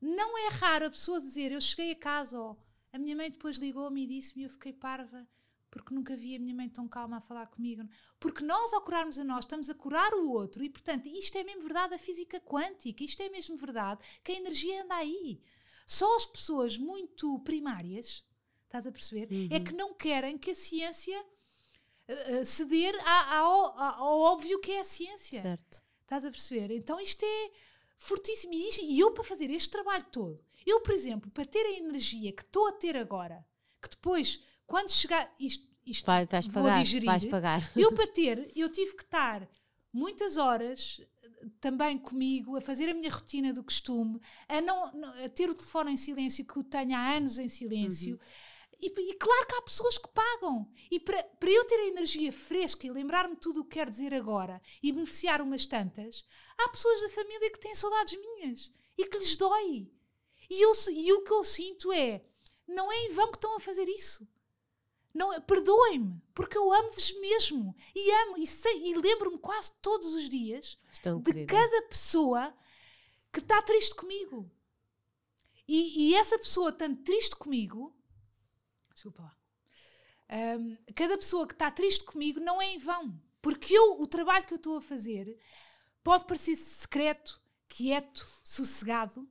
não é raro a pessoa dizer: Eu cheguei a casa, ou a minha mãe depois ligou-me e disse-me, eu fiquei parva, porque nunca vi a minha mãe tão calma a falar comigo. Porque nós, ao curarmos a nós, estamos a curar o outro, e portanto, isto é mesmo verdade da física quântica, isto é mesmo verdade que a energia anda aí. Só as pessoas muito primárias, estás a perceber, é uhum. é que não querem que a ciência ceder à, ao, ao, óbvio que é a ciência. Certo. Estás a perceber? Então isto é fortíssimo. E, eu, para fazer este trabalho todo, eu, por exemplo, para ter a energia que estou a ter agora, que depois, quando chegar. Isto, isto Vai, vais vou pagar, digerir. Vais pagar. Eu, para *laughs* ter, eu tive que estar muitas horas eh, também comigo, a fazer a minha rotina do costume, a não, a ter o telefone em silêncio que o tenho há anos em silêncio, uhum. E, e, claro que há pessoas que pagam. E para, para eu ter a energia fresca e lembrar-me tudo o que quero dizer agora e beneficiar umas tantas, há pessoas da família que têm saudades minhas e que lhes dói. E, eu, e o que eu sinto é: não é em vão que estão a fazer isso. Não, é, perdoem-me, porque eu amo-vos mesmo. E amo, e, e lembro-me quase todos os dias Estão de querida. cada pessoa que está triste comigo. E, e essa pessoa, tanto triste comigo, Desculpa lá. Um, cada pessoa que está triste comigo não é em vão. Porque eu, o trabalho que eu estou a fazer pode parecer secreto, quieto, sossegado,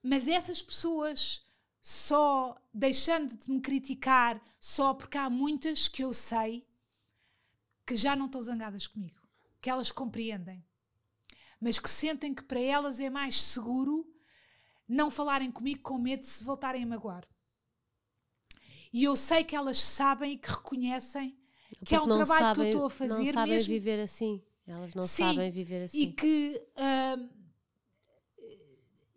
mas essas pessoas só deixando de me criticar, só porque há muitas que eu sei que já não estão zangadas comigo, que elas compreendem, mas que sentem que para elas é mais seguro não falarem comigo com medo de se voltarem a magoar. E eu sei que elas sabem e que reconhecem Porque que é um trabalho sabem, que eu estou a fazer. Não sabem mesmo. viver assim. Elas não Sim, sabem viver assim. E que uh,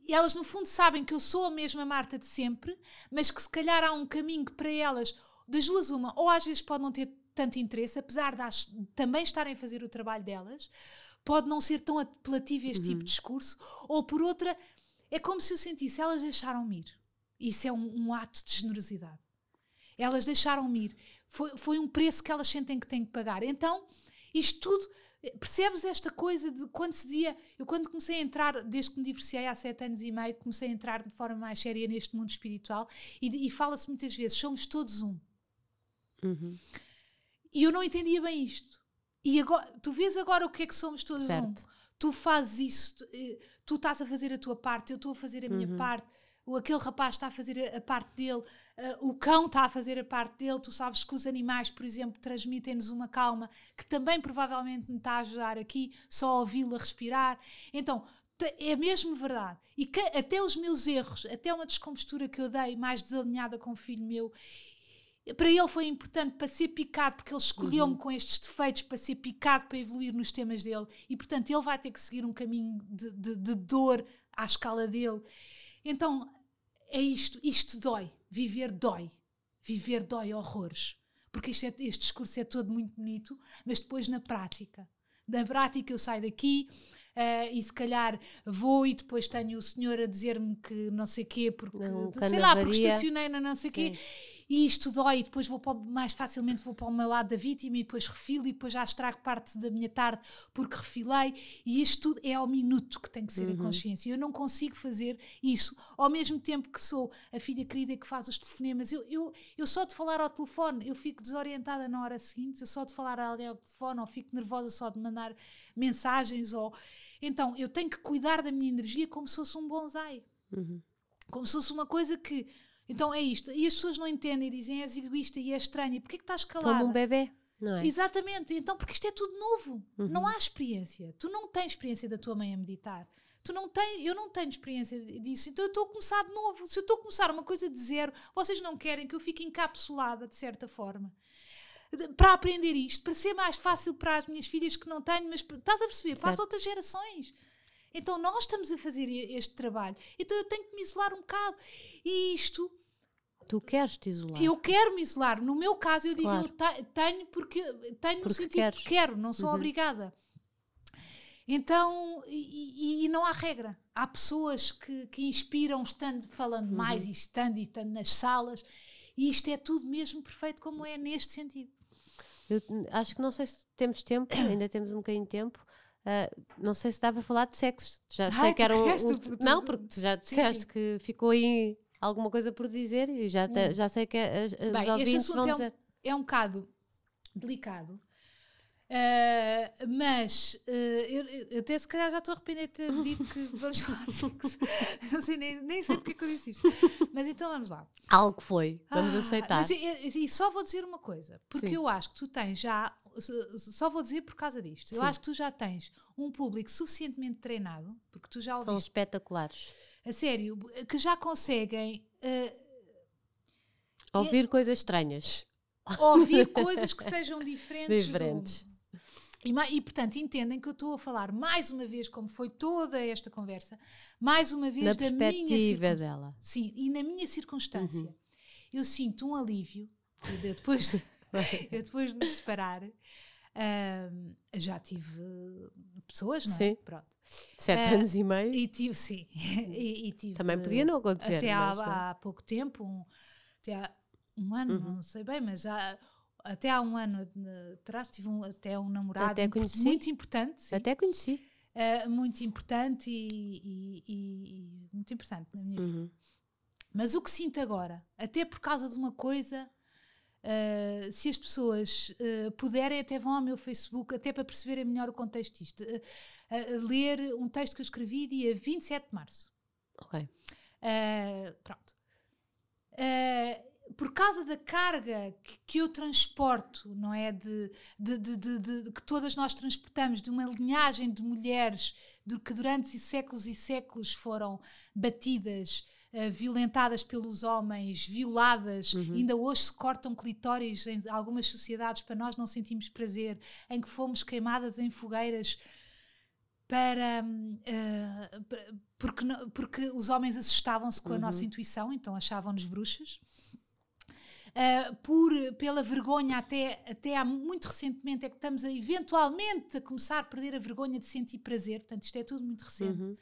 elas, no fundo, sabem que eu sou a mesma Marta de sempre, mas que se calhar há um caminho que para elas, das duas, uma, ou às vezes pode não ter tanto interesse, apesar de também estarem a fazer o trabalho delas, pode não ser tão apelativo este tipo uhum. tipo de discurso, ou por outra, é como se eu sentisse, elas deixaram-me ir. Isso é um, um ato de generosidade. Elas deixaram-me ir. Foi, foi um preço que elas sentem que têm que pagar. Então, isto tudo percebes esta coisa de quando se dia eu quando comecei a entrar, desde que me divorciei há sete anos e meio, comecei a entrar de forma mais séria neste mundo espiritual e, e fala-se muitas vezes, somos todos um uhum. e eu não entendia bem isto e agora, tu vês agora o que é que somos todos certo. um tu fazes isso eh, tu, estás a fazer a tua parte, eu estou a fazer a minha uhum. parte, parte aquele rapaz está a fazer a parte dele uh, o cão está a fazer a parte dele, tu sabes que os animais, por exemplo, transmitem-nos uma calma que também provavelmente me está a ajudar aqui, só ouvi-lo a respirar. Então, é mesmo verdade. E que, até os meus erros, até uma descompostura que eu dei mais desalinhada com o filho meu, para ele foi importante para ser picado, porque ele escolheu-me uhum. com estes defeitos para ser picado, para evoluir nos temas dele. E, portanto, ele vai ter que seguir um caminho de, de, de dor à escala dele. Então, é isto. Isto dói viver dói. Viver dói horrores. Porque este, é, este discurso é todo muito bonito, mas depois na prática. Na prática eu saio daqui uh, e se calhar vou e depois tenho o senhor a dizer-me que não sei quê, porque, sei lá, porque estacionei na não sei o quê e isto dói, e depois vou para, mais facilmente vou para o meu lado da vítima e depois refilo e depois já estrago parte da minha tarde porque refilei e isto tudo é ao minuto que tem que ser uhum. a consciência. Eu não consigo fazer isso ao mesmo tempo que sou a filha querida que faz os telefonemas. Eu, eu, eu só de falar ao telefone, eu fico desorientada na hora seguinte, eu só de falar a alguém ao telefone ou fico nervosa só de mandar mensagens ou... Então, eu tenho que cuidar da minha energia como se fosse um bonsai. Uhum. Como se fosse uma coisa que então é isto. E as pessoas não entendem e dizem és egoísta e é estranho. E porquê que estás calada? Como um bebê. Não é? Exatamente, então porque isto é tudo novo, uhum. não há experiência. Tu não tens experiência da tua mãe a meditar, tu não tens, eu não tenho experiência disso, então eu estou a começar de novo. Se eu estou a começar uma coisa de zero, vocês não querem que eu fique encapsulada de certa forma para aprender isto, para ser mais fácil para as minhas filhas que não tenho, mas estás a perceber, faz para as outras gerações. Então nós estamos a fazer este trabalho, então eu tenho que me isolar um bocado. E isto Tu queres te isolar? Eu quero me isolar. No meu caso, eu claro. digo eu tenho porque tenho porque no sentido queres. que quero, não sou uhum. obrigada. Então, e, e, não há regra. Há pessoas que, que inspiram estando falando uhum. mais e estando e estando nas salas, e isto é tudo mesmo perfeito como é neste sentido. Eu acho que não sei se temos tempo, *coughs* ainda temos um bocadinho de tempo. Uh, não sei se estava para falar de sexo. Já Ai, sei que era um. um não, porque já disseste sim, sim. que ficou aí alguma coisa por dizer e já, te, hum. já sei que é, as, as Bem, ouvintes vão é um, dizer. É um bocado delicado. Uh, mas uh, eu, eu, até se calhar já estou arrependida de ter dito que *laughs* vamos falar de sexo. *laughs* Não sei, nem, nem sei porque é que eu disse isto. Mas então vamos lá. Algo foi, vamos ah, aceitar. e só vou dizer uma coisa, porque Sim. eu acho que tu tens já. Só vou dizer por causa disto. Sim. Eu acho que tu já tens um público suficientemente treinado, porque tu já ouviste. São espetaculares a sério, que já conseguem. Uh, ouvir é, coisas estranhas. Ouvir *laughs* coisas que sejam diferentes. Diferentes. e, e, portanto, entendem que eu estou a falar mais uma vez, como foi toda esta conversa, mais uma vez na da perspectiva dela. Sim, e na minha circunstância. Uhum. Eu sinto um alívio, depois, *laughs* eu depois de me separar, Uh, já tive pessoas, não é? Sim. Pronto. Sete uh, anos e meio. E tive, sim. *laughs* e, e tive, Também podia não acontecer. Até há, há, pouco tempo, um, até há um ano, uhum. não sei bem, mas já até há um ano atrás tive um, até um namorado até muito importante. Sim. Até conheci. Uh, muito importante e, e, e, muito importante na minha vida. Uhum. Mas o que sinto agora, até por causa de uma coisa Uh, se as pessoas uh, puderem, até vão ao meu Facebook, até para perceberem melhor o contexto disto, uh, ler um texto que eu escrevi dia 27 de março. Ok. pronto. por causa da carga que, que eu transporto, não é? De, de, de, de, que todas nós transportamos, de uma linhagem de mulheres que durante séculos e séculos foram batidas uh, violentadas pelos homens, violadas, uhum. ainda hoje se cortam clitóris em algumas sociedades para nós não sentirmos prazer, em que fomos queimadas em fogueiras para, uh, porque, porque os homens assustavam-se com uhum. a nossa uhum. intuição, então achavam-nos bruxas. Uh, por, pela vergonha, até, até há muito recentemente, é que estamos a, eventualmente a começar a perder a vergonha de sentir prazer, portanto, isto é tudo muito recente. Uhum.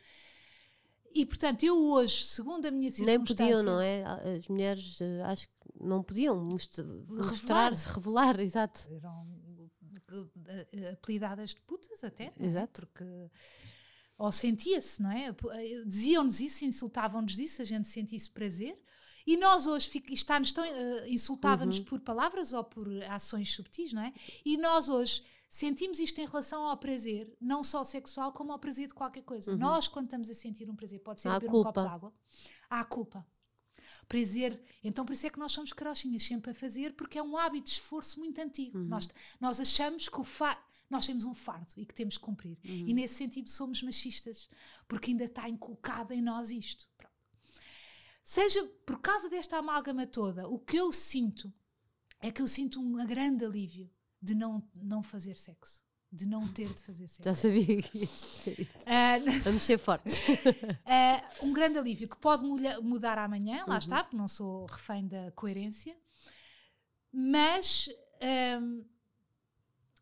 E portanto, eu hoje, segundo a minha circunstância. Nem podiam, não é? Ah, as mulheres eh, acho que não podiam mostrar-se, revelar, *laughs* exato. Eram eh, eh, apelidadas de putas até, é? exato. porque ou sentia-se, não é? Diziam-nos isso, insultavam-nos disso, a gente sentia esse prazer. E nós hoje está-nos tão uh, insultava-nos uhum. por palavras ou por ações subtis, não é? E nós hoje sentimos isto em relação ao prazer, não só sexual, como ao prazer de qualquer coisa. Uhum. Nós, quando estamos a sentir um prazer, pode ser há beber culpa. um copo de água, há culpa. Prazer. Então, por isso é que nós somos carochinhas sempre a fazer, porque é um hábito de esforço muito antigo. Uhum. Nós, nós achamos que o fa nós temos um fardo e que temos que cumprir. Uhum. E nesse sentido somos machistas, porque ainda está inculcado em nós isto. Pronto. Seja por causa desta amálgama toda, o que eu sinto é que eu sinto um grande alívio de não, não fazer sexo. De não ter de fazer sexo. Já sabia que uh, *laughs* *laughs* Vamos ser fortes. uh, *laughs* um grande alívio que pode mudar amanhã, lá uhum. está, porque não sou refém da coerência. Mas. Um,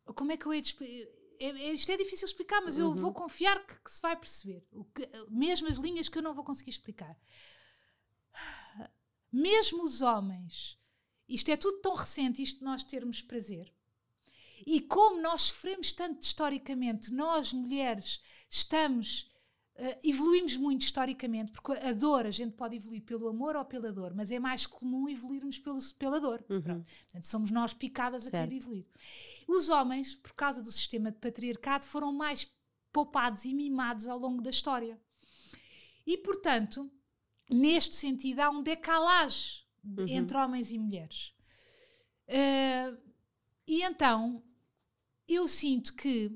ah, como é que eu ia explicar? É, é, isto é difícil explicar, mas eu vou uhum. confiar que, que, se vai perceber. O que, mesmo as linhas que eu não vou conseguir explicar. Mesmo os homens, isto é tudo tão recente, isto de nós termos prazer, e como nós sofremos tanto historicamente, nós mulheres estamos. Uh, evoluímos muito historicamente, porque a dor a gente pode evoluir pelo amor ou pela dor, mas é mais comum evoluirmos pelo, pela dor. Uhum. Portanto, somos nós picadas certo. a querer evoluir. Os homens, por causa do sistema de patriarcado, foram mais poupados e mimados ao longo da história. E, portanto, neste sentido, há um decalage uhum. entre homens e mulheres. Uh, e então, eu sinto que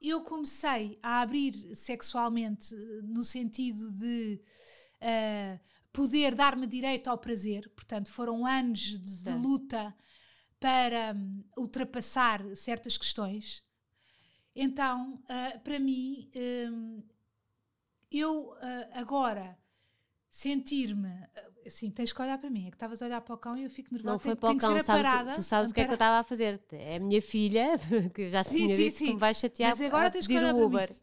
eu comecei a abrir sexualmente eh, no sentido de uh, poder dar-me direito ao prazer, portanto, foram anos de, de luta para um, ultrapassar certas questões. Então, uh, para mim, um, eu uh, agora sentir-me assim, tens que olhar para mim. É que estavas a olhar para o cão e eu fico nervosa. Não foi para o cão, sabes, parada, tu sabes o que é que eu estava a fazer. É a minha filha, *laughs* que já sim, tinha sim, sim. que me vai chatear Mas agora a tens pedir o Uber.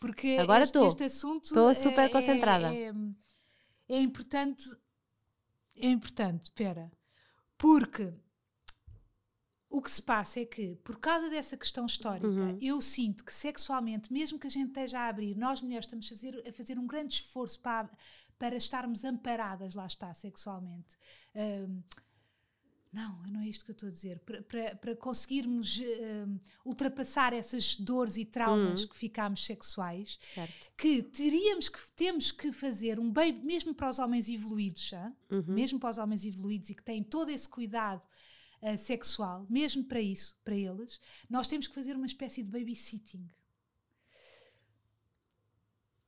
Porque agora este, este assunto... Estou é, super concentrada. É, é, é importante... É importante, espera. Porque o que se passa é que, por causa dessa questão histórica, uhum. eu sinto que sexualmente, mesmo que a gente esteja a abrir, nós mulheres estamos a fazer, a fazer um grande esforço para, para estarmos amparadas, lá está, sexualmente. Um, não, não é isto que eu estou a dizer. Para, para, para conseguirmos um, ultrapassar essas dores e traumas uhum. que ficámos sexuais, certo. que teríamos que temos que fazer um bem mesmo para os homens evoluídos, já, uhum. mesmo para os homens evoluídos e que têm todo esse cuidado uh, sexual, mesmo para isso, para eles, nós temos que fazer uma espécie de babysitting.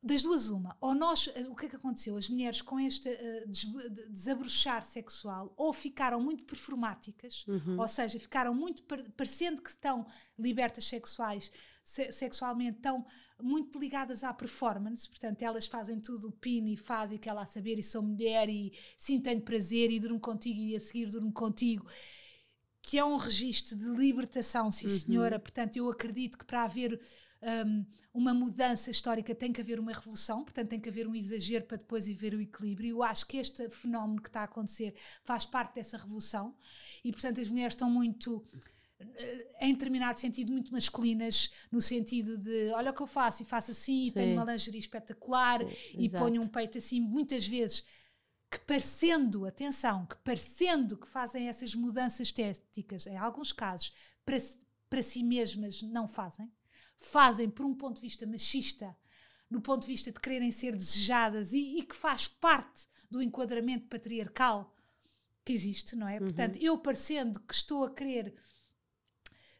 Das duas, uma. Ou nós, eh, o que é que aconteceu? As mulheres com este uh, des desabrochar sexual ou ficaram muito performáticas, uhum. ou seja, ficaram muito parecendo que estão libertas sexuais, se sexualmente, estão muito ligadas à performance, portanto, elas fazem tudo o pino e fazem o que ela a saber, e sou mulher, e sim, tenho prazer, e durmo contigo, e a seguir durmo contigo que é um registro de libertação, sim uhum. senhora. Portanto, eu acredito que para haver um, uma mudança histórica tem que haver uma revolução, portanto, tem que haver um exagero para depois haver o equilíbrio. Eu acho que este fenómeno que está a acontecer faz parte dessa revolução e, portanto, as mulheres estão muito eh, em determinado sentido muito masculinas no sentido de olha o que eu faço e faço assim e tenho uma lingerie espetacular Sim, e exato. ponho um peito assim muitas vezes que parecendo, atenção, que parecendo que fazem essas mudanças estéticas, em alguns casos, para, para si mesmas não fazem, fazem por um ponto de vista machista, no ponto de vista de quererem ser desejadas e, e que faz parte do enquadramento patriarcal que existe, não é? Uhum. Portanto, eu parecendo que estou a querer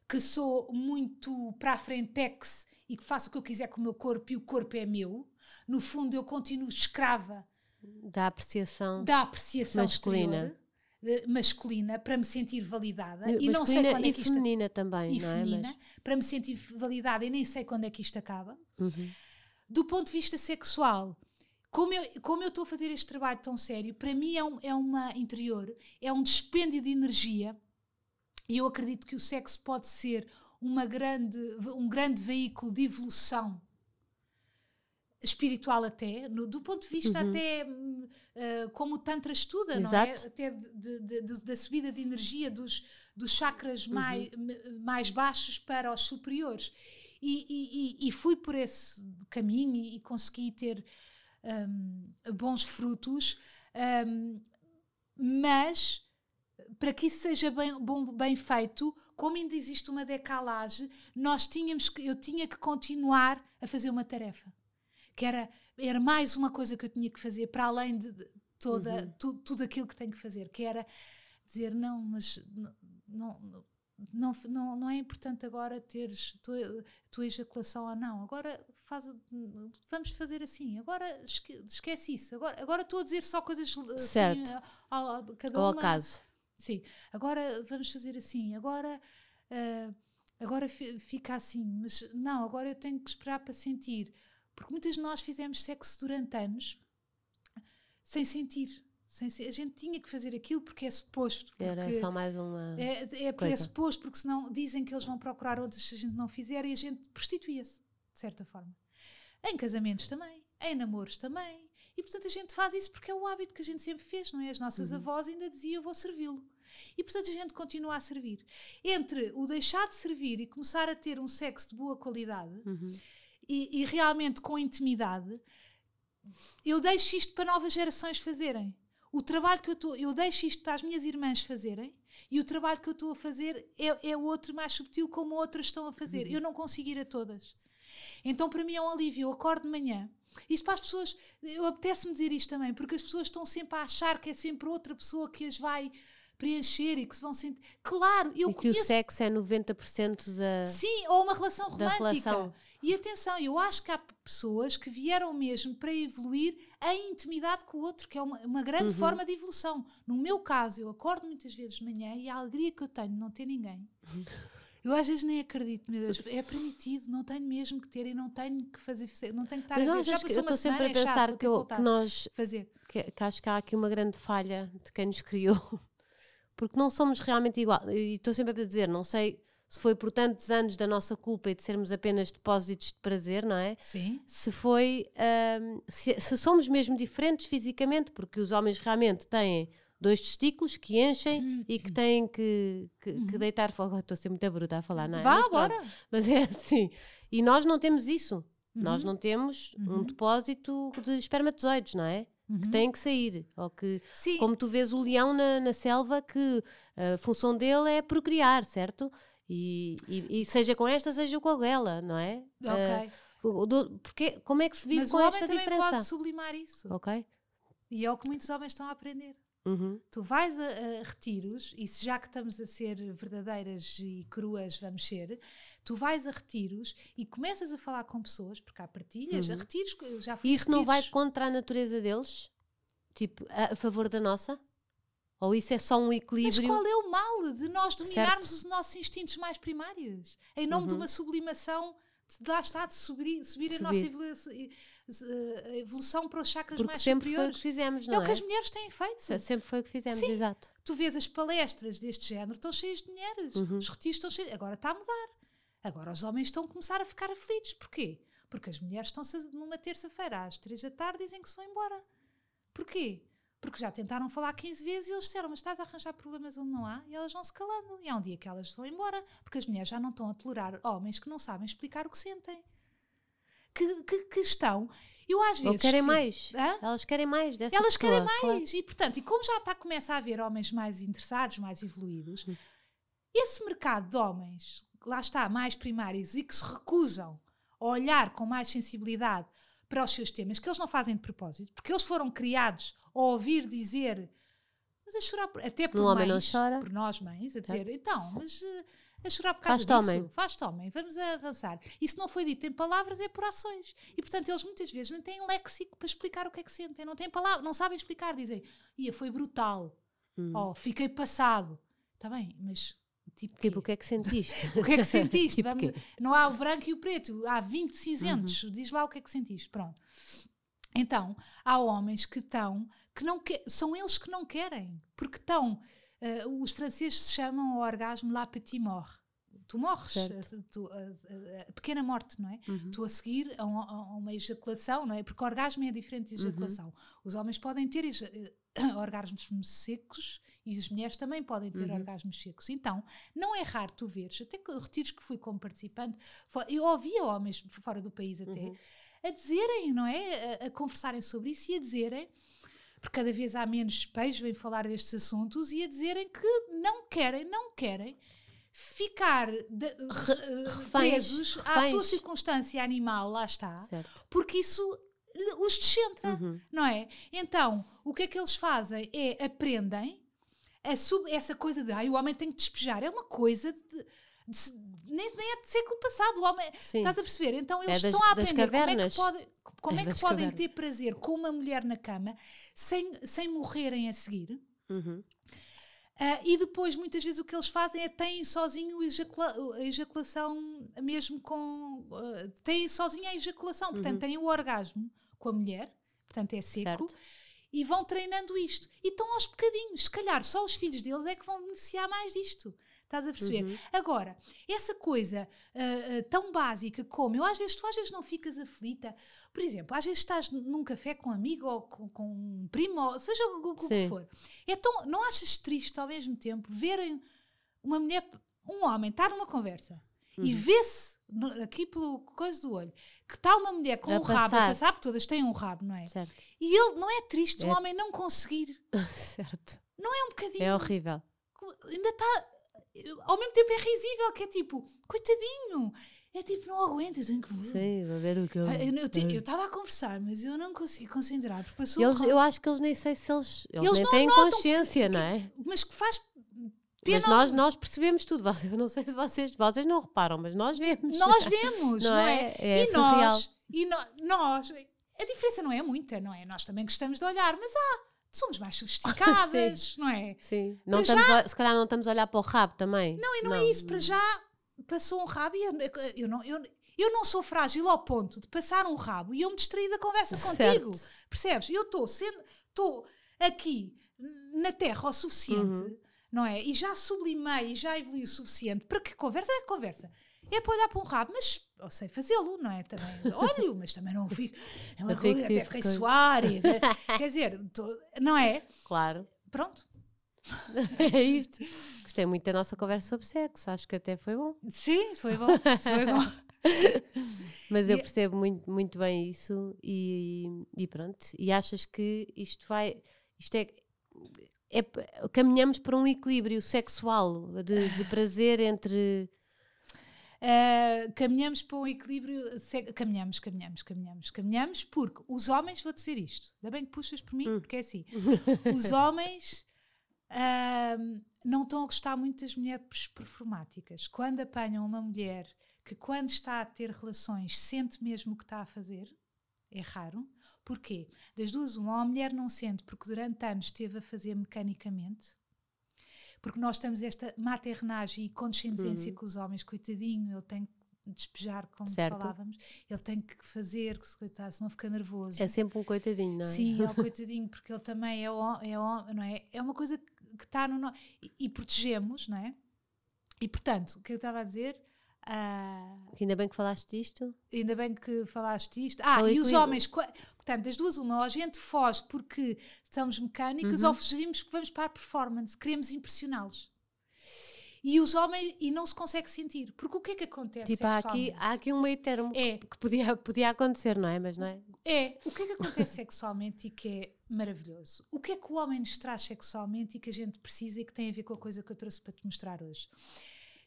que sou muito para a frentex e que faço o que eu quiser com o meu corpo e o corpo é meu, no fundo eu continuo escrava da apreciação, da apreciação masculina. Exterior, masculina para me sentir validada e, e não sei quando é e é que feminina isto, também e não feminina, é? Mas... para me sentir validada e nem sei quando é que isto acaba uhum. do ponto de vista sexual como eu, como eu estou a fazer este trabalho tão sério, para mim é, um, é uma interior, é um dispêndio de energia e eu acredito que o sexo pode ser uma grande, um grande veículo de evolução espiritual até, no, do ponto de vista uhum. até uh, como o Tantra estuda, Exato. não é? Até de, de, de, da subida de energia dos, dos chakras uhum. mais, mais baixos para os superiores. E, e, e fui por esse caminho e, e consegui ter um, bons frutos, um, mas para que isso seja bem, bom, bem feito, como ainda existe uma decalagem, nós tínhamos que, eu tinha que continuar a fazer uma tarefa que era, era mais uma coisa que eu tinha que fazer para além de toda, uhum. tu, tudo aquilo que tenho que fazer, que era dizer, não, mas não, não, não, não, é importante agora teres tua, tua ejaculação ou não, agora faz, vamos fazer assim, agora esque, esquece isso, agora, agora estou a dizer só coisas assim, certo. Assim, ao, ao, cada ou uma, Sim, agora vamos fazer assim, agora... Uh, agora fica assim, mas não, agora eu tenho que esperar para sentir. Porque muitas de nós fizemos sexo durante anos sem sentir. Sem ser, a gente tinha que fazer aquilo porque é suposto. Porque Era só mais uma. É, é porque é coisa. é suposto, porque senão dizem que eles vão procurar outras se a gente não fizer e a gente prostituía-se, de certa forma. Em casamentos também, em namoros também. E portanto a gente faz isso porque é o hábito que a gente sempre fez, não é? As nossas uhum. avós ainda diziam eu vou servi-lo. E portanto a gente continua a servir. Entre o deixar de servir e começar a ter um sexo de boa qualidade. Uhum e, e realmente com intimidade, eu deixo isto para novas gerações fazerem. O trabalho que eu estou, eu deixo isto para as minhas irmãs fazerem e o trabalho que eu estou a fazer é, é outro mais subtil como outras estão a fazer. Eu não consigo ir a todas. Então, para mim é um alívio. Eu acordo de manhã. Isto para as pessoas, eu apetece-me dizer isto também, porque as pessoas estão sempre a achar que é sempre outra pessoa que as vai preencher e que se vão sentir. Claro, eu e conheço... que o sexo é 90% da. Sim, ou uma relação romântica. Relação. E atenção, eu acho que há pessoas que vieram mesmo para evoluir a intimidade com o outro, que é uma, uma grande uhum. forma de evolução. No meu caso, eu acordo muitas vezes de manhã e a alegria que eu tenho de não ter ninguém. Uhum. Eu às vezes nem acredito, meu Deus, é permitido, não tenho mesmo que ter e não tenho que fazer, não tenho que estar não, a ver. Já passou eu estou sempre a pensar é chato, que, eu, que, nós fazer. Que, que acho que há aqui uma grande falha de quem nos criou porque não somos realmente igual. E estou sempre a dizer, não sei se foi por tantos anos da nossa culpa e de sermos apenas depósitos de prazer, não é? Sim. Se foi. Um, se, se, somos mesmo diferentes fisicamente, porque os homens realmente têm dois testículos que enchem hum. e que têm que, que, que uhum. deitar fogo. Estou a ser muito bruta a falar, não é? Vá, Mas, Pronto. Mas é assim. E nós não temos isso. Uhum. Nós não temos uhum. um depósito de espermatozoides, não é? Uhum. Que têm que sair, ou que, Sim. como tu vês o leão na, na selva, que eh, a função dele é procriar, certo? E, e, e, seja com esta, seja com aquela, não é? Eh, ok. Uh, porque, como é que se vive Mas com esta diferença? Mas o homem também pode sublimar isso. Ok. E é o que muitos homens estão a aprender. Uhum. Tu vais a, a, retiros, e se já que estamos a ser verdadeiras e cruas, vamos ser, tu vais a retiros e começas a falar com pessoas, porque há partilhas, uhum. a retiros, já fui E isso retiros. não vai contra a natureza deles? Tipo, a, a, favor da nossa? Ou isso é só um equilíbrio? Mas qual é o mal de nós dominarmos certo. os nossos instintos mais primários? Em nome uhum. de uma sublimação, de lá está, de subir, subir, subir. a nossa a eh, evolução para os chakras Porque mais sempre superiores. Foi o que fizemos, não é? É o que as é? mulheres têm feito. Sempre foi o que fizemos, Sim. exato. Tu vês as palestras deste género, estão cheias de mulheres, uhum. os retiros estão cheios. Agora está a mudar. Agora os homens estão a começar a ficar aflitos. Porquê? Porque as mulheres estão numa terça-feira às três da tarde dizem que se vão embora. Porquê? Porque já tentaram falar 15 vezes e eles disseram, mas estás a arranjar problemas onde não há? E elas vão se calando. E há um dia que elas vão embora, porque as mulheres já não estão a tolerar homens que não sabem explicar o que sentem que, que, que estão. Eu às vezes. Ou querem fico, mais. Hã? Elas querem mais dessa Elas pessoa, querem mais. Claro. E portanto, e como já está, começa a haver homens mais interessados, mais evoluídos, hum. esse mercado de homens, lá está, mais primários e que se recusam a olhar com mais sensibilidade para os seus temas, que eles não fazem de propósito, porque eles foram criados a ouvir dizer. Mas a chorar, até por, um mães, por nós mães, a dizer, é. então, mas eh, a chorar por causa Faz disso. Faz-te homem. vamos avançar. Isso não foi dito em palavras, é por ações. E portanto, eles muitas vezes não têm léxico para explicar o que é que sentem, não têm palavra, não sabem explicar, dizem, ia, foi brutal, hum. oh, fiquei passado. Está bem, mas Tipo, tipo, o que é que sentiste? *laughs* o que é que sentiste? *laughs* tipo Vamos, não há o branco e o preto, há 20 cinzentos. Uhum. Diz lá o que é que sentiste. Pronto. Então, há homens que estão, que não que, são eles que não querem, porque estão Uh, os franceses chamam o orgasmo la petite mort. Tu morres, eh, tu, a, eh, a, pequena morte, não é? Uhum. Tu a seguir a, uma ejaculação, não é? Porque orgasmo é diferente de uhum. ejaculação. Uhum. Os homens podem ter *coughs* orgasmos secos e as mulheres também podem ter uhum. orgasmos secos. Então, não é raro tu veres, até que retiros que fui como participante, eu ouvia homens fora do país até, uhum. a dizerem, não é? A, a conversarem sobre isso e a dizerem porque cada vez há menos peixes vêm falar destes assuntos e a dizerem que não querem, não querem ficar de, eh, Re, eh, reféns, presos reféns. à sua circunstância animal, lá está, certo. porque isso os descentra, uhum. não é? Então, o que é que eles fazem? É aprendem sub, essa coisa de ai, o homem tem que despejar. É uma coisa de, de, nem, nem é de século passado. O homem, estás a perceber? Então eles é das, estão a aprender como é que, pode, como é é que podem cavernas. ter prazer com uma mulher na cama sem, sem morrerem a seguir. Uhum. Uh, e depois, muitas vezes, o que eles fazem é têm sozinho ejacula a ejaculação, mesmo com. Uh, têm sozinho a ejaculação, portanto, uhum. têm o orgasmo com a mulher, portanto, é seco, certo. e vão treinando isto. E estão aos bocadinhos. Se calhar só os filhos deles é que vão beneficiar mais disto. Estás a perceber? Uhum. Agora, essa coisa uh, uh, tão básica como eu às vezes, tu às vezes não ficas aflita. Por exemplo, às vezes estás num café com um amigo ou com, com um primo, ou seja o, o que for. É tão, não achas triste ao mesmo tempo verem uma mulher, um homem, estar numa conversa uhum. e vê-se aqui pelo coisa do olho, que está uma mulher com a um passar. rabo a passar, todas têm um rabo, não é? Certo. E ele não é triste é. um homem não conseguir. *laughs* certo. Não é um bocadinho. É horrível. Ainda está ao mesmo tempo é risível, que é tipo, coitadinho, é tipo, não aguentas, em que vou. sei vai ver o que eu. Ah, ah. Eu estava a conversar, mas eu não consegui concentrar, porque passou. Eles, Eu acho que eles nem sei se eles. Eles, eles nem têm notam, consciência, que, não é? Mas que faz. Pena. Mas nós, nós percebemos tudo. Eu não sei se vocês, vocês não reparam, mas nós vemos. Nós *laughs* vemos, não, não é? é? é e surreal. nós. E no, nós. A diferença não é muita, não é? Nós também gostamos de olhar, mas há. Ah, somos mais *laughs* sofisticadas, sim. não é? Sim. Não estamos já... a, se calhar não estamos a olhar para o rabo também. Não, e não, é não. é isso. Para já passou um rabo e eu, eu não. Eu, eu não sou frágil ao ponto de passar um rabo e eu me distrair da conversa contigo. Percebes? Eu estou sendo. Estou aqui na terra o suficiente, uhum. não é? E já sublimei e já evolui o suficiente para que conversa é conversa. É para olhar para um rabo, mas ou sei fazê-lo, não é? Também *laughs* olho, mas também não fico. É uma coisa, até tipo fiquei coisa. *laughs* Quer dizer, tô, não é? Claro. Pronto. é isto. Gostei muito da nossa conversa sobre sexo, acho que até foi bom. Sim, foi bom, foi bom. *laughs* Mas eu é- percebo muito, muito bem isso e, e pronto. E achas que isto vai. Isto é, é, caminhamos para um equilíbrio sexual, de, de prazer entre Uh, caminhamos para um equilíbrio. Caminhamos, caminhamos, caminhamos, caminhamos, porque os homens, vou dizer isto, ainda bem que puxas por mim, hum. porque é assim: *laughs* os homens uh, não estão a gostar muito das mulheres performáticas. Quando apanham uma mulher que, quando está a ter relações, sente mesmo o que está a fazer, é raro. Porquê? Das duas, uma, a mulher não sente porque durante anos esteve a fazer mecanicamente porque nós temos esta maternagem e condescendência uhum. com os homens, coitadinho, ele tem que despejar, como certo. falávamos, ele tem que fazer, que se coitado, senão fica nervoso. É sempre um coitadinho, não é? Sim, é um *laughs* coitadinho, porque ele também é, é, não é? é uma coisa que está no. E, e protegemos, não é? E portanto, o que eu estava a dizer Uh, ainda bem que falaste disto. Ainda bem que falaste disto. Ah, Foi e os homens, portanto, das duas, uma, ou a gente foge porque somos mecânicas uhum. ou fugimos que vamos para a performance, queremos impressioná-los. E os homens, e não se consegue sentir. Porque o que é que acontece? Tipo, é há aqui, há aqui um meio termo é. que podia, podia acontecer, não é? Mas não é? É. O que é que acontece sexualmente e que é maravilhoso? O que é que o homem nos traz sexualmente e que a gente precisa e que tem a ver com a coisa que eu trouxe para te mostrar hoje?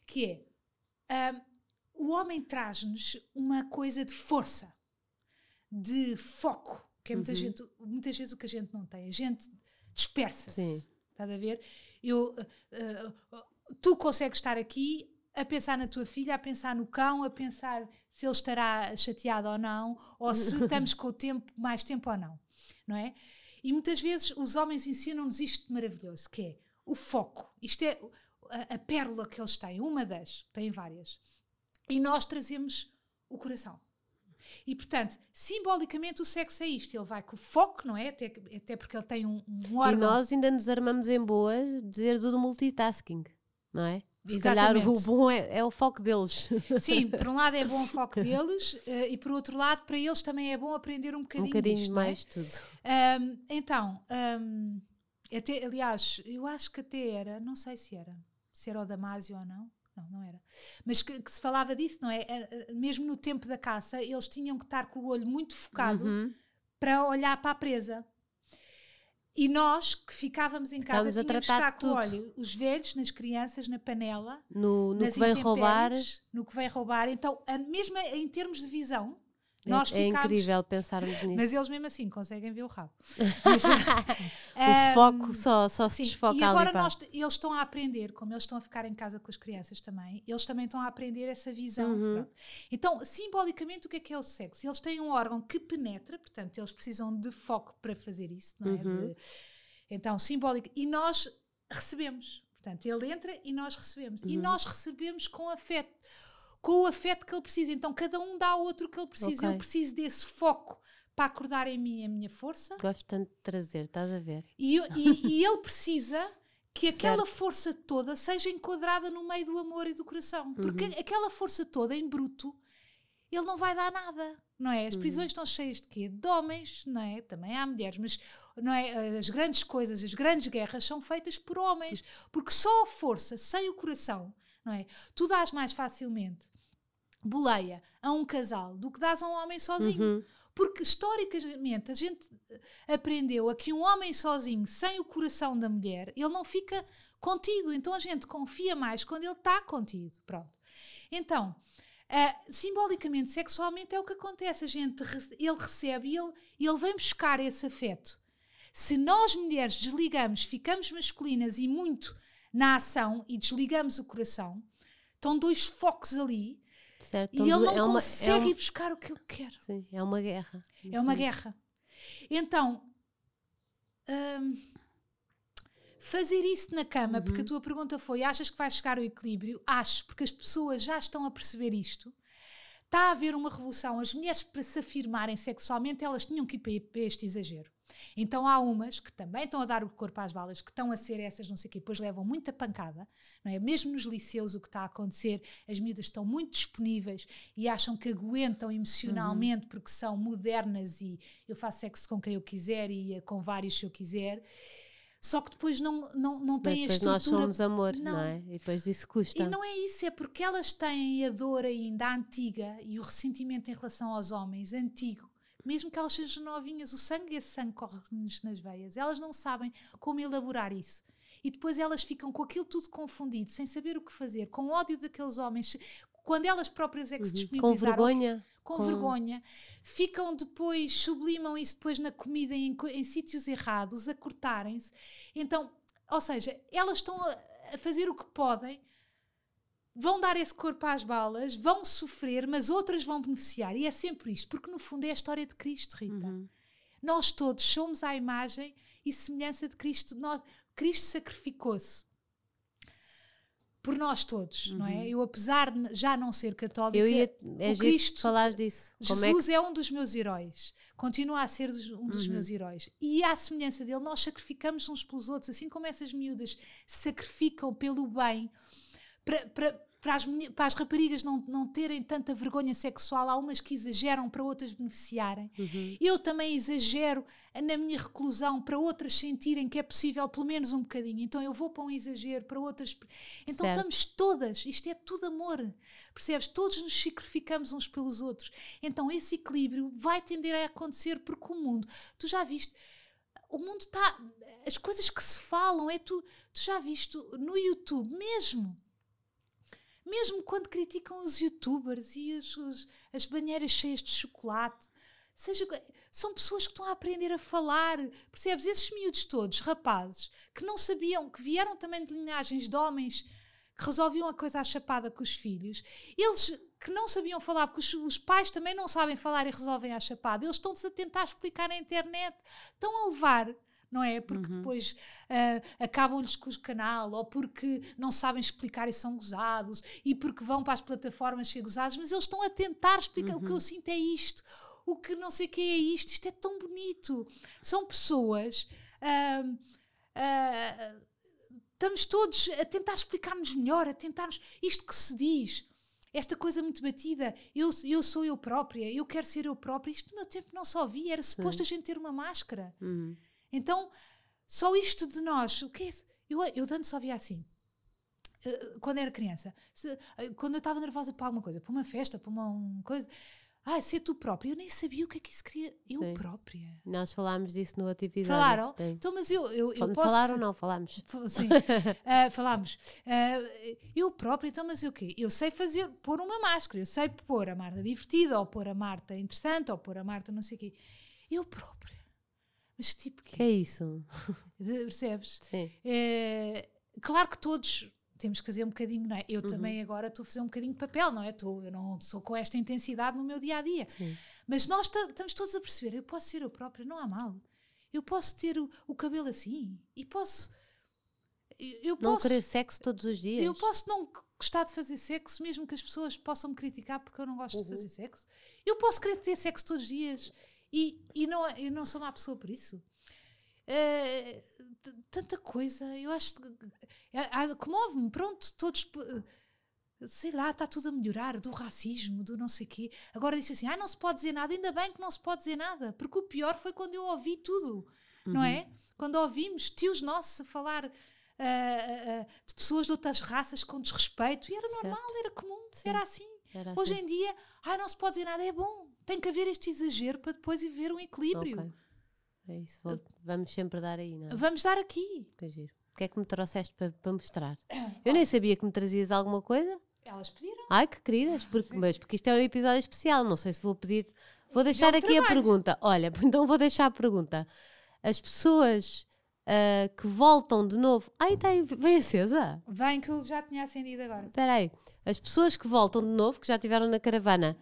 Que é. Um, o homem traz-nos uma coisa de força, de foco, que é muita uhum. gente, muitas vezes o que a gente não tem. A gente dispersa-se. Estás a ver? Eu, uh, tu consegues estar aqui a pensar na tua filha, a pensar no cão, a pensar se ele estará chateado ou não, ou se *laughs* estamos com o tempo, mais tempo ou não. Não é? E muitas vezes os homens ensinam-nos isto maravilhoso, que é o foco. Isto é a, a pérola que eles têm, uma das, têm várias e nós trazemos o coração. E, portanto, simbolicamente o sexo é isto. Ele vai com foco, não é? Até, até porque ele tem um, um órgão. E nós ainda nos armamos em boas dizer do multitasking, não é? Se calhar o bom é, é, o foco deles. *laughs* Sim, por um lado é bom o *laughs* foco deles eh, e por outro lado, para eles também é bom aprender um bocadinho, um bocadinho disto, é? mais é? tudo. Um, então, um, até, aliás, eu acho que até era, não sei se era, se era o Damásio ou não, não, não era. Mas que, que se falava disso, não é? Eh, eh, mesmo no tempo da caça, eles tinham que estar com o olho muito focado uhum. para olhar para a presa. E nós que ficávamos em casa a tínhamos que estar com o olho, os velhos nas crianças, na panela, no, no que vem roubar. No que vem roubar. Então, a, mesmo em termos de visão, é nós é, é incrível pensarmos nisso. Mas eles mesmo assim conseguem ver o rabo. *laughs* o um, ehm, foco só, só se desfoca E agora ali, nós, eles estão a aprender, como eles estão a ficar em casa com as crianças também, eles também estão a aprender essa visão. Uhum. Então, simbolicamente, o que é que é o sexo? Eles têm um órgão que penetra, portanto, eles precisam de foco para fazer isso, não é? Uhum. De, então, simbólico. E nós recebemos. Portanto, ele entra e nós recebemos. Uhum. E nós recebemos com afeto com o afeto que ele precisa. Então cada um dá ao outro o que ele precisa. Okay. Eu preciso desse foco para acordar em mim a minha força. Gosto tanto de trazer, estás a ver? E, eu, e, e *laughs* ele precisa que aquela certo. força toda seja enquadrada no meio do amor e do coração. Porque uhum. aquela força toda, em bruto, ele não vai dar nada, não é? As uhum. prisões uhum. estão cheias de quê? De homens, não é? Também há mulheres, mas não é? as grandes coisas, as grandes guerras são feitas por homens. Uhum. Porque só a força, sem o coração, não é? Tu dás mais facilmente boleia a um casal do que dás a um homem sozinho. Uhum. Porque historicamente a gente eh, aprendeu a que um homem sozinho, sem o coração da mulher, ele não fica contido. Então a gente confia mais quando ele está contido. Pronto. Então, uh, simbolicamente, sexualmente é o que acontece. A gente, ele recebe, ele, ele vem buscar esse afeto. Se nós mulheres desligamos, ficamos masculinas e muito na ação e desligamos o coração, estão dois focos ali certo, e ele não é consegue é um, ir buscar o que ele quer. Sim, é uma guerra. É uma guerra. Então, hum, fazer isso na cama, uhum. porque a tua pergunta foi: achas que vai chegar ao equilíbrio? Acho, porque as pessoas já estão a perceber isto. Está a haver uma revolução. As mulheres, para se afirmarem sexualmente, elas tinham que ir para este exagero. Então há umas que também estão a dar o corpo às balas, que estão a ser essas, não sei o quê, depois levam muita pancada, não é? Mesmo nos liceus o que está a acontecer, as miúdas estão muito disponíveis e acham que aguentam emocionalmente uhum. porque são modernas e eu faço sexo com quem eu quiser e eh, com vários se eu quiser só que depois não, não, não têm a estrutura. nós somos amor, não. não. é? E depois disso custa. E não é isso, é porque elas têm a dor ainda antiga e o ressentimento em relação aos homens antigo mesmo que elas sejam novinhas, o sangue, esse sangue corre-nos nas veias. Elas não sabem como elaborar isso. E depois elas ficam com aquilo tudo confundido, sem saber o que fazer, com ódio daqueles homens, quando elas próprias é que se uhum. disponibilizaram. Com vergonha. Com, com, vergonha. Ficam depois, sublimam isso depois na comida, em, em sítios errados, a cortarem-se. Então, ou seja, elas estão a fazer o que podem vão dar esse corpo às balas, vão sofrer, mas outras vão beneficiar. E é sempre isto, porque no fundo é a história de Cristo, Rita. Uhum. Nós todos somos à imagem e semelhança de Cristo. Nós, Cristo sacrificou-se por nós todos, uhum. não é? Uhum. Eu, apesar de já não ser católica, eu ia, é o Cristo, falar disso. Como Jesus é, que... é, um dos meus heróis, continua a ser dos, um dos uhum. meus heróis. E à semelhança dele, nós sacrificamos uns pelos outros, assim como essas miúdas sacrificam pelo bem, para, para as, para as raparigas não, não terem tanta vergonha sexual, há umas que exageram para outras beneficiarem. Uhum. Eu também exagero na minha reclusão para outras sentirem que é possível pelo menos um bocadinho. Então eu vou para um exagero, para outras. Então certo. estamos todas, isto é tudo amor, percebes? Todos nos sacrificamos uns pelos outros. Então esse equilíbrio vai tender a acontecer porque o mundo, tu já viste o mundo está. As coisas que se falam, é tu, tu já viste no YouTube mesmo. Mesmo quando criticam os youtubers e as, os, as banheiras cheias de chocolate. Seja, são pessoas que estão a aprender a falar, percebes? Esses miúdos todos, rapazes, que não sabiam, que vieram também de linhagens de homens que resolviam a coisa à chapada com os filhos, eles que não sabiam falar, porque os, os pais também não sabem falar e resolvem à chapada, eles estão-se a tentar explicar na internet, estão a levar não é? Porque uhum. depois uh, acabam-lhes com o canal, ou porque não sabem explicar e são gozados, e porque vão para as plataformas ser gozados, mas eles estão a tentar explicar. Uhum. O que eu uhum. sinto é isto, o que não sei o que é isto, isto é tão bonito. São pessoas. Uh, uh, estamos todos a tentar explicar-nos melhor, a tentarmos isto que se diz esta coisa muito batida, eu, eu sou eu própria, eu quero ser eu própria. Isto no meu tempo não só vi, era suposto Sim. a gente ter uma máscara. Uhum. Então, só isto de nós, o que é isso? Eu, eu tanto só via assim. Eh, quando era criança, se, eh, quando eu estava nervosa para alguma coisa, para uma festa, para uma um coisa, ah, ser tu própria, eu nem sabia o que é que isso queria. Eu Sim. própria. Nós falámos disso no outro episódio. Falaram? Sim. Então, mas eu, eu, eu posso. Falaram não, falámos. Sim, uh, *laughs* falámos. Uh, eu própria, então, mas eu o quê? Eu sei fazer, pôr uma máscara, eu sei pôr a Marta divertida, ou pôr a Marta interessante, ou pôr a Marta não sei o quê. Eu própria. Mas tipo que é isso? *laughs* Percebes? Sim. É, claro que todos temos que fazer um bocadinho, não é? Eu uhum. também agora estou a fazer um bocadinho de papel, não é? Tô, eu não sou com esta intensidade no meu dia a dia. Sim. Mas nós estamos todos a perceber, eu posso ser eu própria, não há mal. Eu posso ter o, o cabelo assim e posso. Eu, eu não posso, querer sexo todos os dias. Eu posso não gostar de fazer sexo, mesmo que as pessoas possam me criticar porque eu não gosto uhum. de fazer sexo. Eu posso querer ter sexo todos os dias e, e não, é, eu não sou má pessoa por isso. Eh, tanta coisa, eu acho que é, comove-me, pronto, todos eh, sei lá, está tudo a melhorar, do racismo, do não sei o quê. Agora disse assim: ah, não se pode dizer nada, ainda bem que não se pode dizer nada, porque o pior foi quando eu ouvi tudo, uhum. não é? Uhum. Quando ouvimos tios nossos a falar uh, uh, de pessoas de outras raças com desrespeito, e era normal, certo. era comum, Sim. era assim. Era Hoje assim. em dia, ah, não se pode dizer nada, é bom, tem que haver este exagero para depois haver um equilíbrio. Okay. É isso, vou, vamos sempre dar aí, não é? Vamos dar aqui. Que giro. O que é que me trouxeste para, para mostrar? Eu nem sabia que me trazias alguma coisa. Elas pediram. Ai, que queridas, porque, mas porque isto é um episódio especial, não sei se vou pedir. Vou deixar aqui trabalho. a pergunta. Olha, *laughs* então vou deixar a pergunta. As pessoas Uh, que voltam de novo. Ai, está Vem acesa. Vem que eu já tinha acendido agora. Espera aí. As pessoas que voltam de novo, que já estiveram na caravana,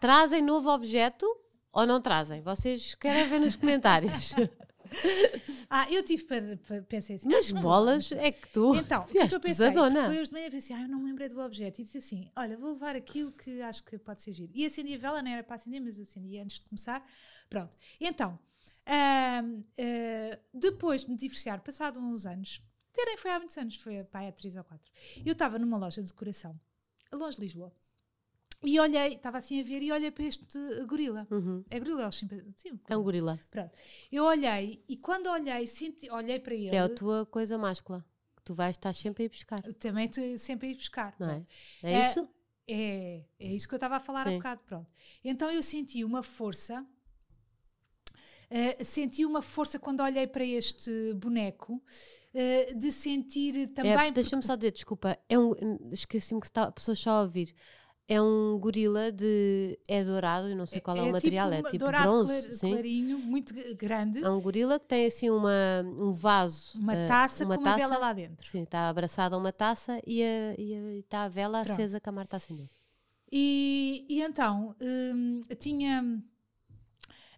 Trazem novo objeto ou não trazem? Vocês querem ver nos comentários. *laughs* ah, eu tive para, para pensei assim. Mas ah, bolas é que tu então, que é eu pensei, Foi hoje de manhã pensei, ah, eu não me lembrei do objeto. E disse assim: olha, vou levar aquilo que acho que pode ser giro. E acendi a vela, não era para acender, mas acendi antes de começar. Pronto. Então, uh, uh, depois de me divorciar, passado uns anos, terem foi há muitos anos, foi pá, há três ou quatro, eu estava numa loja de decoração, longe de Lisboa. E olhei, estava assim a ver, e olhei para este gorila. Uhum. É gorila, é Sim, É um gorila. Pronto. Eu olhei, e quando olhei, senti, olhei para ele. É a tua coisa máscula. Que tu vais estar sempre a ir buscar. Eu também estou sempre a ir buscar. Não é? É, é isso? É, é isso que eu estava a falar Sim. há bocado. Pronto. Então eu senti uma força. Uh, senti uma força quando olhei para este boneco uh, de sentir é, também. É, Deixa-me porque... só dizer, desculpa, é um, esqueci-me que está, pessoas só a ouvir. É um gorila de. É dourado, eu não sei é, qual é, é o tipo material, tipo é tipo dourado, bronze. Clar, sim. clarinho, muito grande. É um gorila que tem assim uma, um vaso. Uma eh, taça uma com taça, uma vela lá dentro. Sim, está abraçada a uma taça e está a, a, vela Pronto. acesa que a Marta acendeu. E, e então, hum, tinha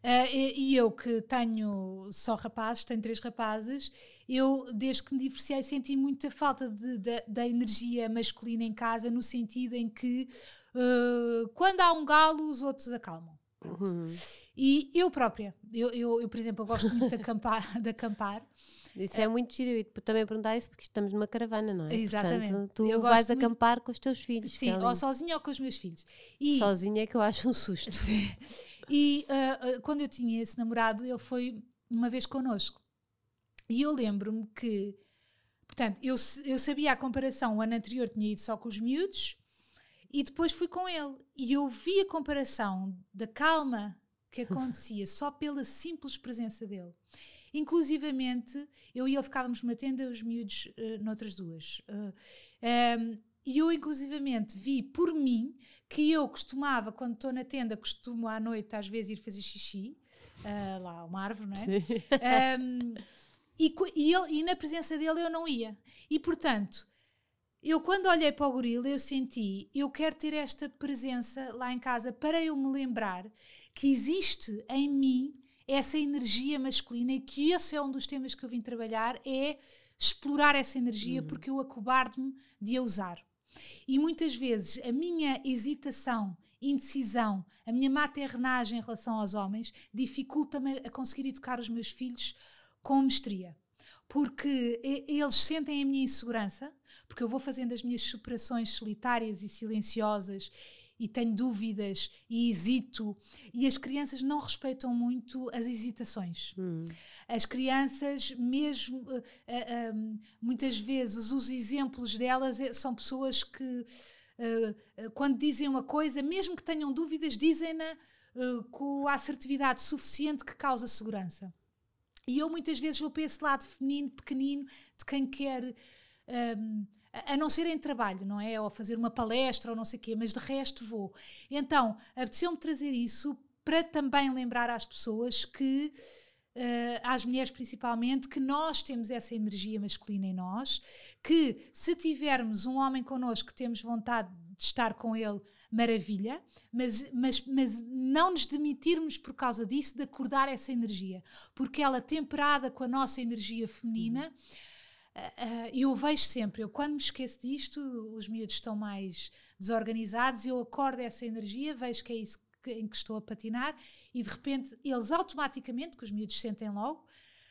Uh, e, eu que tenho só rapazes, tenho três rapazes, eu desde que me divorciei senti muita falta de, de, da energia masculina em casa, no sentido em que uh, quando há um galo, os outros acalmam. Uhum. E eu própria, eu, eu, eu, por exemplo, eu gosto muito de acampar, *laughs* de acampar isso é, é muito giro. E tipo, também perguntar isso porque estamos numa caravana, não é? Exatamente. Portanto, tu eu vais acampar muito... com os teus filhos. Sim, é ou sozinha ou com os meus filhos. E... Sozinha é que eu acho um susto. Sim. *laughs* E uh, quando eu tinha esse namorado, ele foi uma vez connosco. E eu lembro-me que, portanto, eu, eu sabia a comparação, o ano anterior tinha ido só com os miúdos e depois fui com ele. E eu vi a comparação da calma que *laughs* acontecia só pela simples presença dele. Inclusivamente, eu e ele ficávamos numa tenda, os miúdos uh, noutras duas. Uh, eh, um, ehm, e eu, inclusivamente, vi por mim que eu costumava, quando estou na tenda, costumo à noite às vezes ir fazer xixi, uh, lá, uma árvore, não é? Um, ehm, e, e, ele, e na presença dele eu não ia. E portanto, eu quando olhei para o gorila, eu senti, eu quero ter esta presença lá em casa para eu me lembrar que existe em mim essa energia masculina, e que esse é um dos temas que eu vim trabalhar, é explorar essa energia uhum. porque eu acobardo-me de a usar. E muitas vezes a minha hesitação, indecisão, a minha maternagem em relação aos homens dificulta-me a conseguir educar os meus filhos com mestria. Porque eles sentem a minha insegurança, porque eu vou fazendo as minhas superações solitárias e silenciosas e tenho dúvidas e hesito. E as crianças não respeitam muito as hesitações. Hum. As crianças, mesmo uh, uh, muitas vezes, os exemplos delas é, são pessoas que, uh, quando dizem uma coisa, mesmo que tenham dúvidas, dizem-na com a assertividade suficiente que causa segurança. E eu muitas vezes vou para esse lado feminino, pequenino, de quem quer a, não ser em trabalho, não é? Ou fazer uma palestra ou não sei o quê, mas de resto vou. Então, apeteceu-me trazer isso para também lembrar às pessoas que Uh, às mulheres principalmente, que nós temos essa energia masculina em nós, que se tivermos um homem connosco que temos vontade de estar com ele, maravilha, mas, mas, mas não nos demitirmos por causa disso de acordar essa energia, porque ela temperada com a nossa energia feminina. Uhum e eh, eh, eu vejo sempre, eu quando me esqueço disto, os miúdos estão mais desorganizados, eu acordo essa energia, vejo que é isso que, em que estou a patinar e de repente eles automaticamente, que os miúdos sentem logo,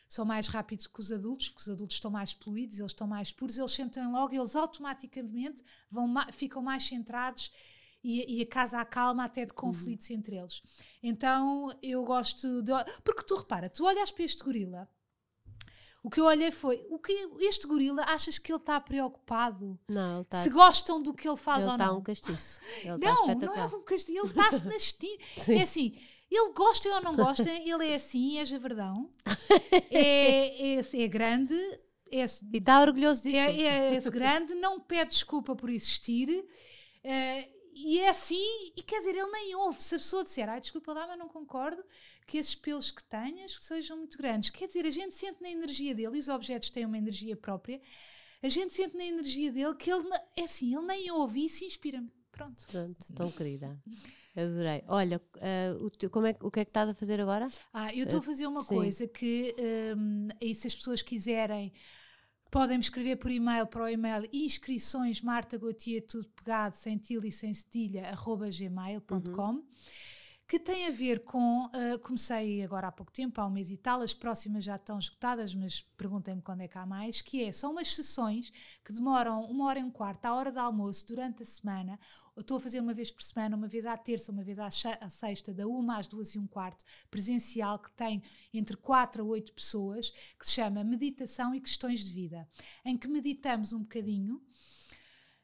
são mais rápidos que os adultos, porque os adultos estão mais poluídos, eles estão mais puros, eles sentem logo, eles automaticamente vão, ficam mais centrados e, e a casa acalma até de uhum. conflitos uhum. entre eles. Então eu gosto de. Porque tu repara, tu olhas para este gorila o que eu olhei foi: o que este gorila achas que ele está preocupado? Não, ele está. Se gostam do que ele faz ele ou não. Ele está um castiço. Ele não, tá não é um castiço. Ele está-se na estima. *laughs* É assim. Ele gosta ou não gosta, ele é assim, é javerdão, *laughs* é, é, é grande, é, e está orgulhoso disso. É, é, é grande, não pede desculpa por existir. Uh, e é assim, e quer dizer, ele nem ouve. Se a pessoa disser, ai, desculpa lá, mas não concordo, que esses pelos que tenhas que sejam muito grandes. Quer dizer, a gente sente na energia dele, e os objetos têm uma energia própria, a gente sente na energia dele que ele, é assim, ele nem ouve e isso inspira-me. Pronto. Pronto, tão querida. Adorei. Olha, uh, o, teu, como é, o que é que estás a fazer agora? Ah, eu estou a eh, fazer uma uh, coisa que, um, eh, e se as pessoas quiserem, podem me escrever por e-mail para o e-mail inscrições martagotia, tudo pegado, sem til e sem cedilha, arroba gmail.com. Uhum que tem a ver com. Uh, comecei agora há pouco tempo, há um mês e tal, as próximas já estão esgotadas, mas perguntem-me quando é que há mais. Que é, são umas sessões que demoram uma hora e um quarto, à hora de almoço, durante a semana. Eu estou a fazer uma vez por semana, uma vez à terça, uma vez à, sexta, da uma às duas e um quarto, presencial, que tem entre quatro a oito pessoas, que se chama Meditação e Questões de Vida, em que meditamos um bocadinho.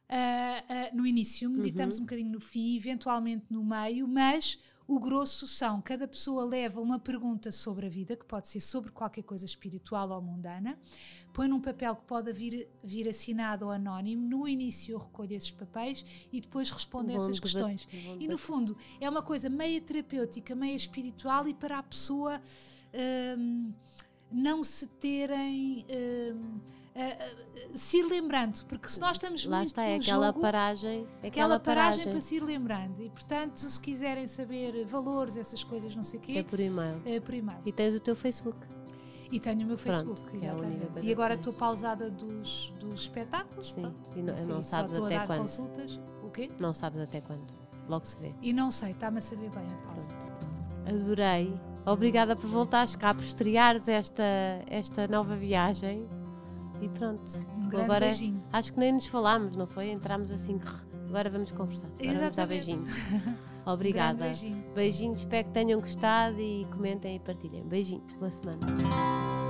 Uh, uh, no início, meditamos uhum. um bocadinho no fim, eventualmente no meio, mas o grosso são, cada pessoa leva uma pergunta sobre a vida, que pode ser sobre qualquer coisa espiritual ou mundana, põe num papel que pode vir, vir assinado ou anónimo, no início eu recolho esses papéis e depois respondo a essas questões. e no fundo, é uma coisa meia terapêutica, meia espiritual e para a pessoa hum, não se terem... Hum, eh, eh, se ir lembrando, porque se nós estamos Lá muito está, é aquela jogo, paragem. É aquela paragem, paragem para se ir lembrando. E portanto, se quiserem saber valores, essas coisas, não sei o quê. É por e-mail. É por e-mail. E tens o teu Facebook. E tenho o meu Facebook. Pronto, é e agora estou pausada dos, dos espetáculos. Sim, pronto. e não, Enfim, não sabes até quando. consultas. O quê? Não sabes até quando. Logo se vê. E não sei, está-me a saber bem a pausa. Pronto. Adorei. Obrigada por voltares cá, por estreares esta, esta nova viagem e pronto. Um grande agora, beijinho. Acho que nem nos falámos, não foi? Entramos assim, agora vamos conversar. Agora Exatamente. vamos dar beijinhos. *laughs* Obrigada. Um beijinho. Beijinhos, espero que tenham gostado e comentem e partilhem. Beijinhos, boa semana.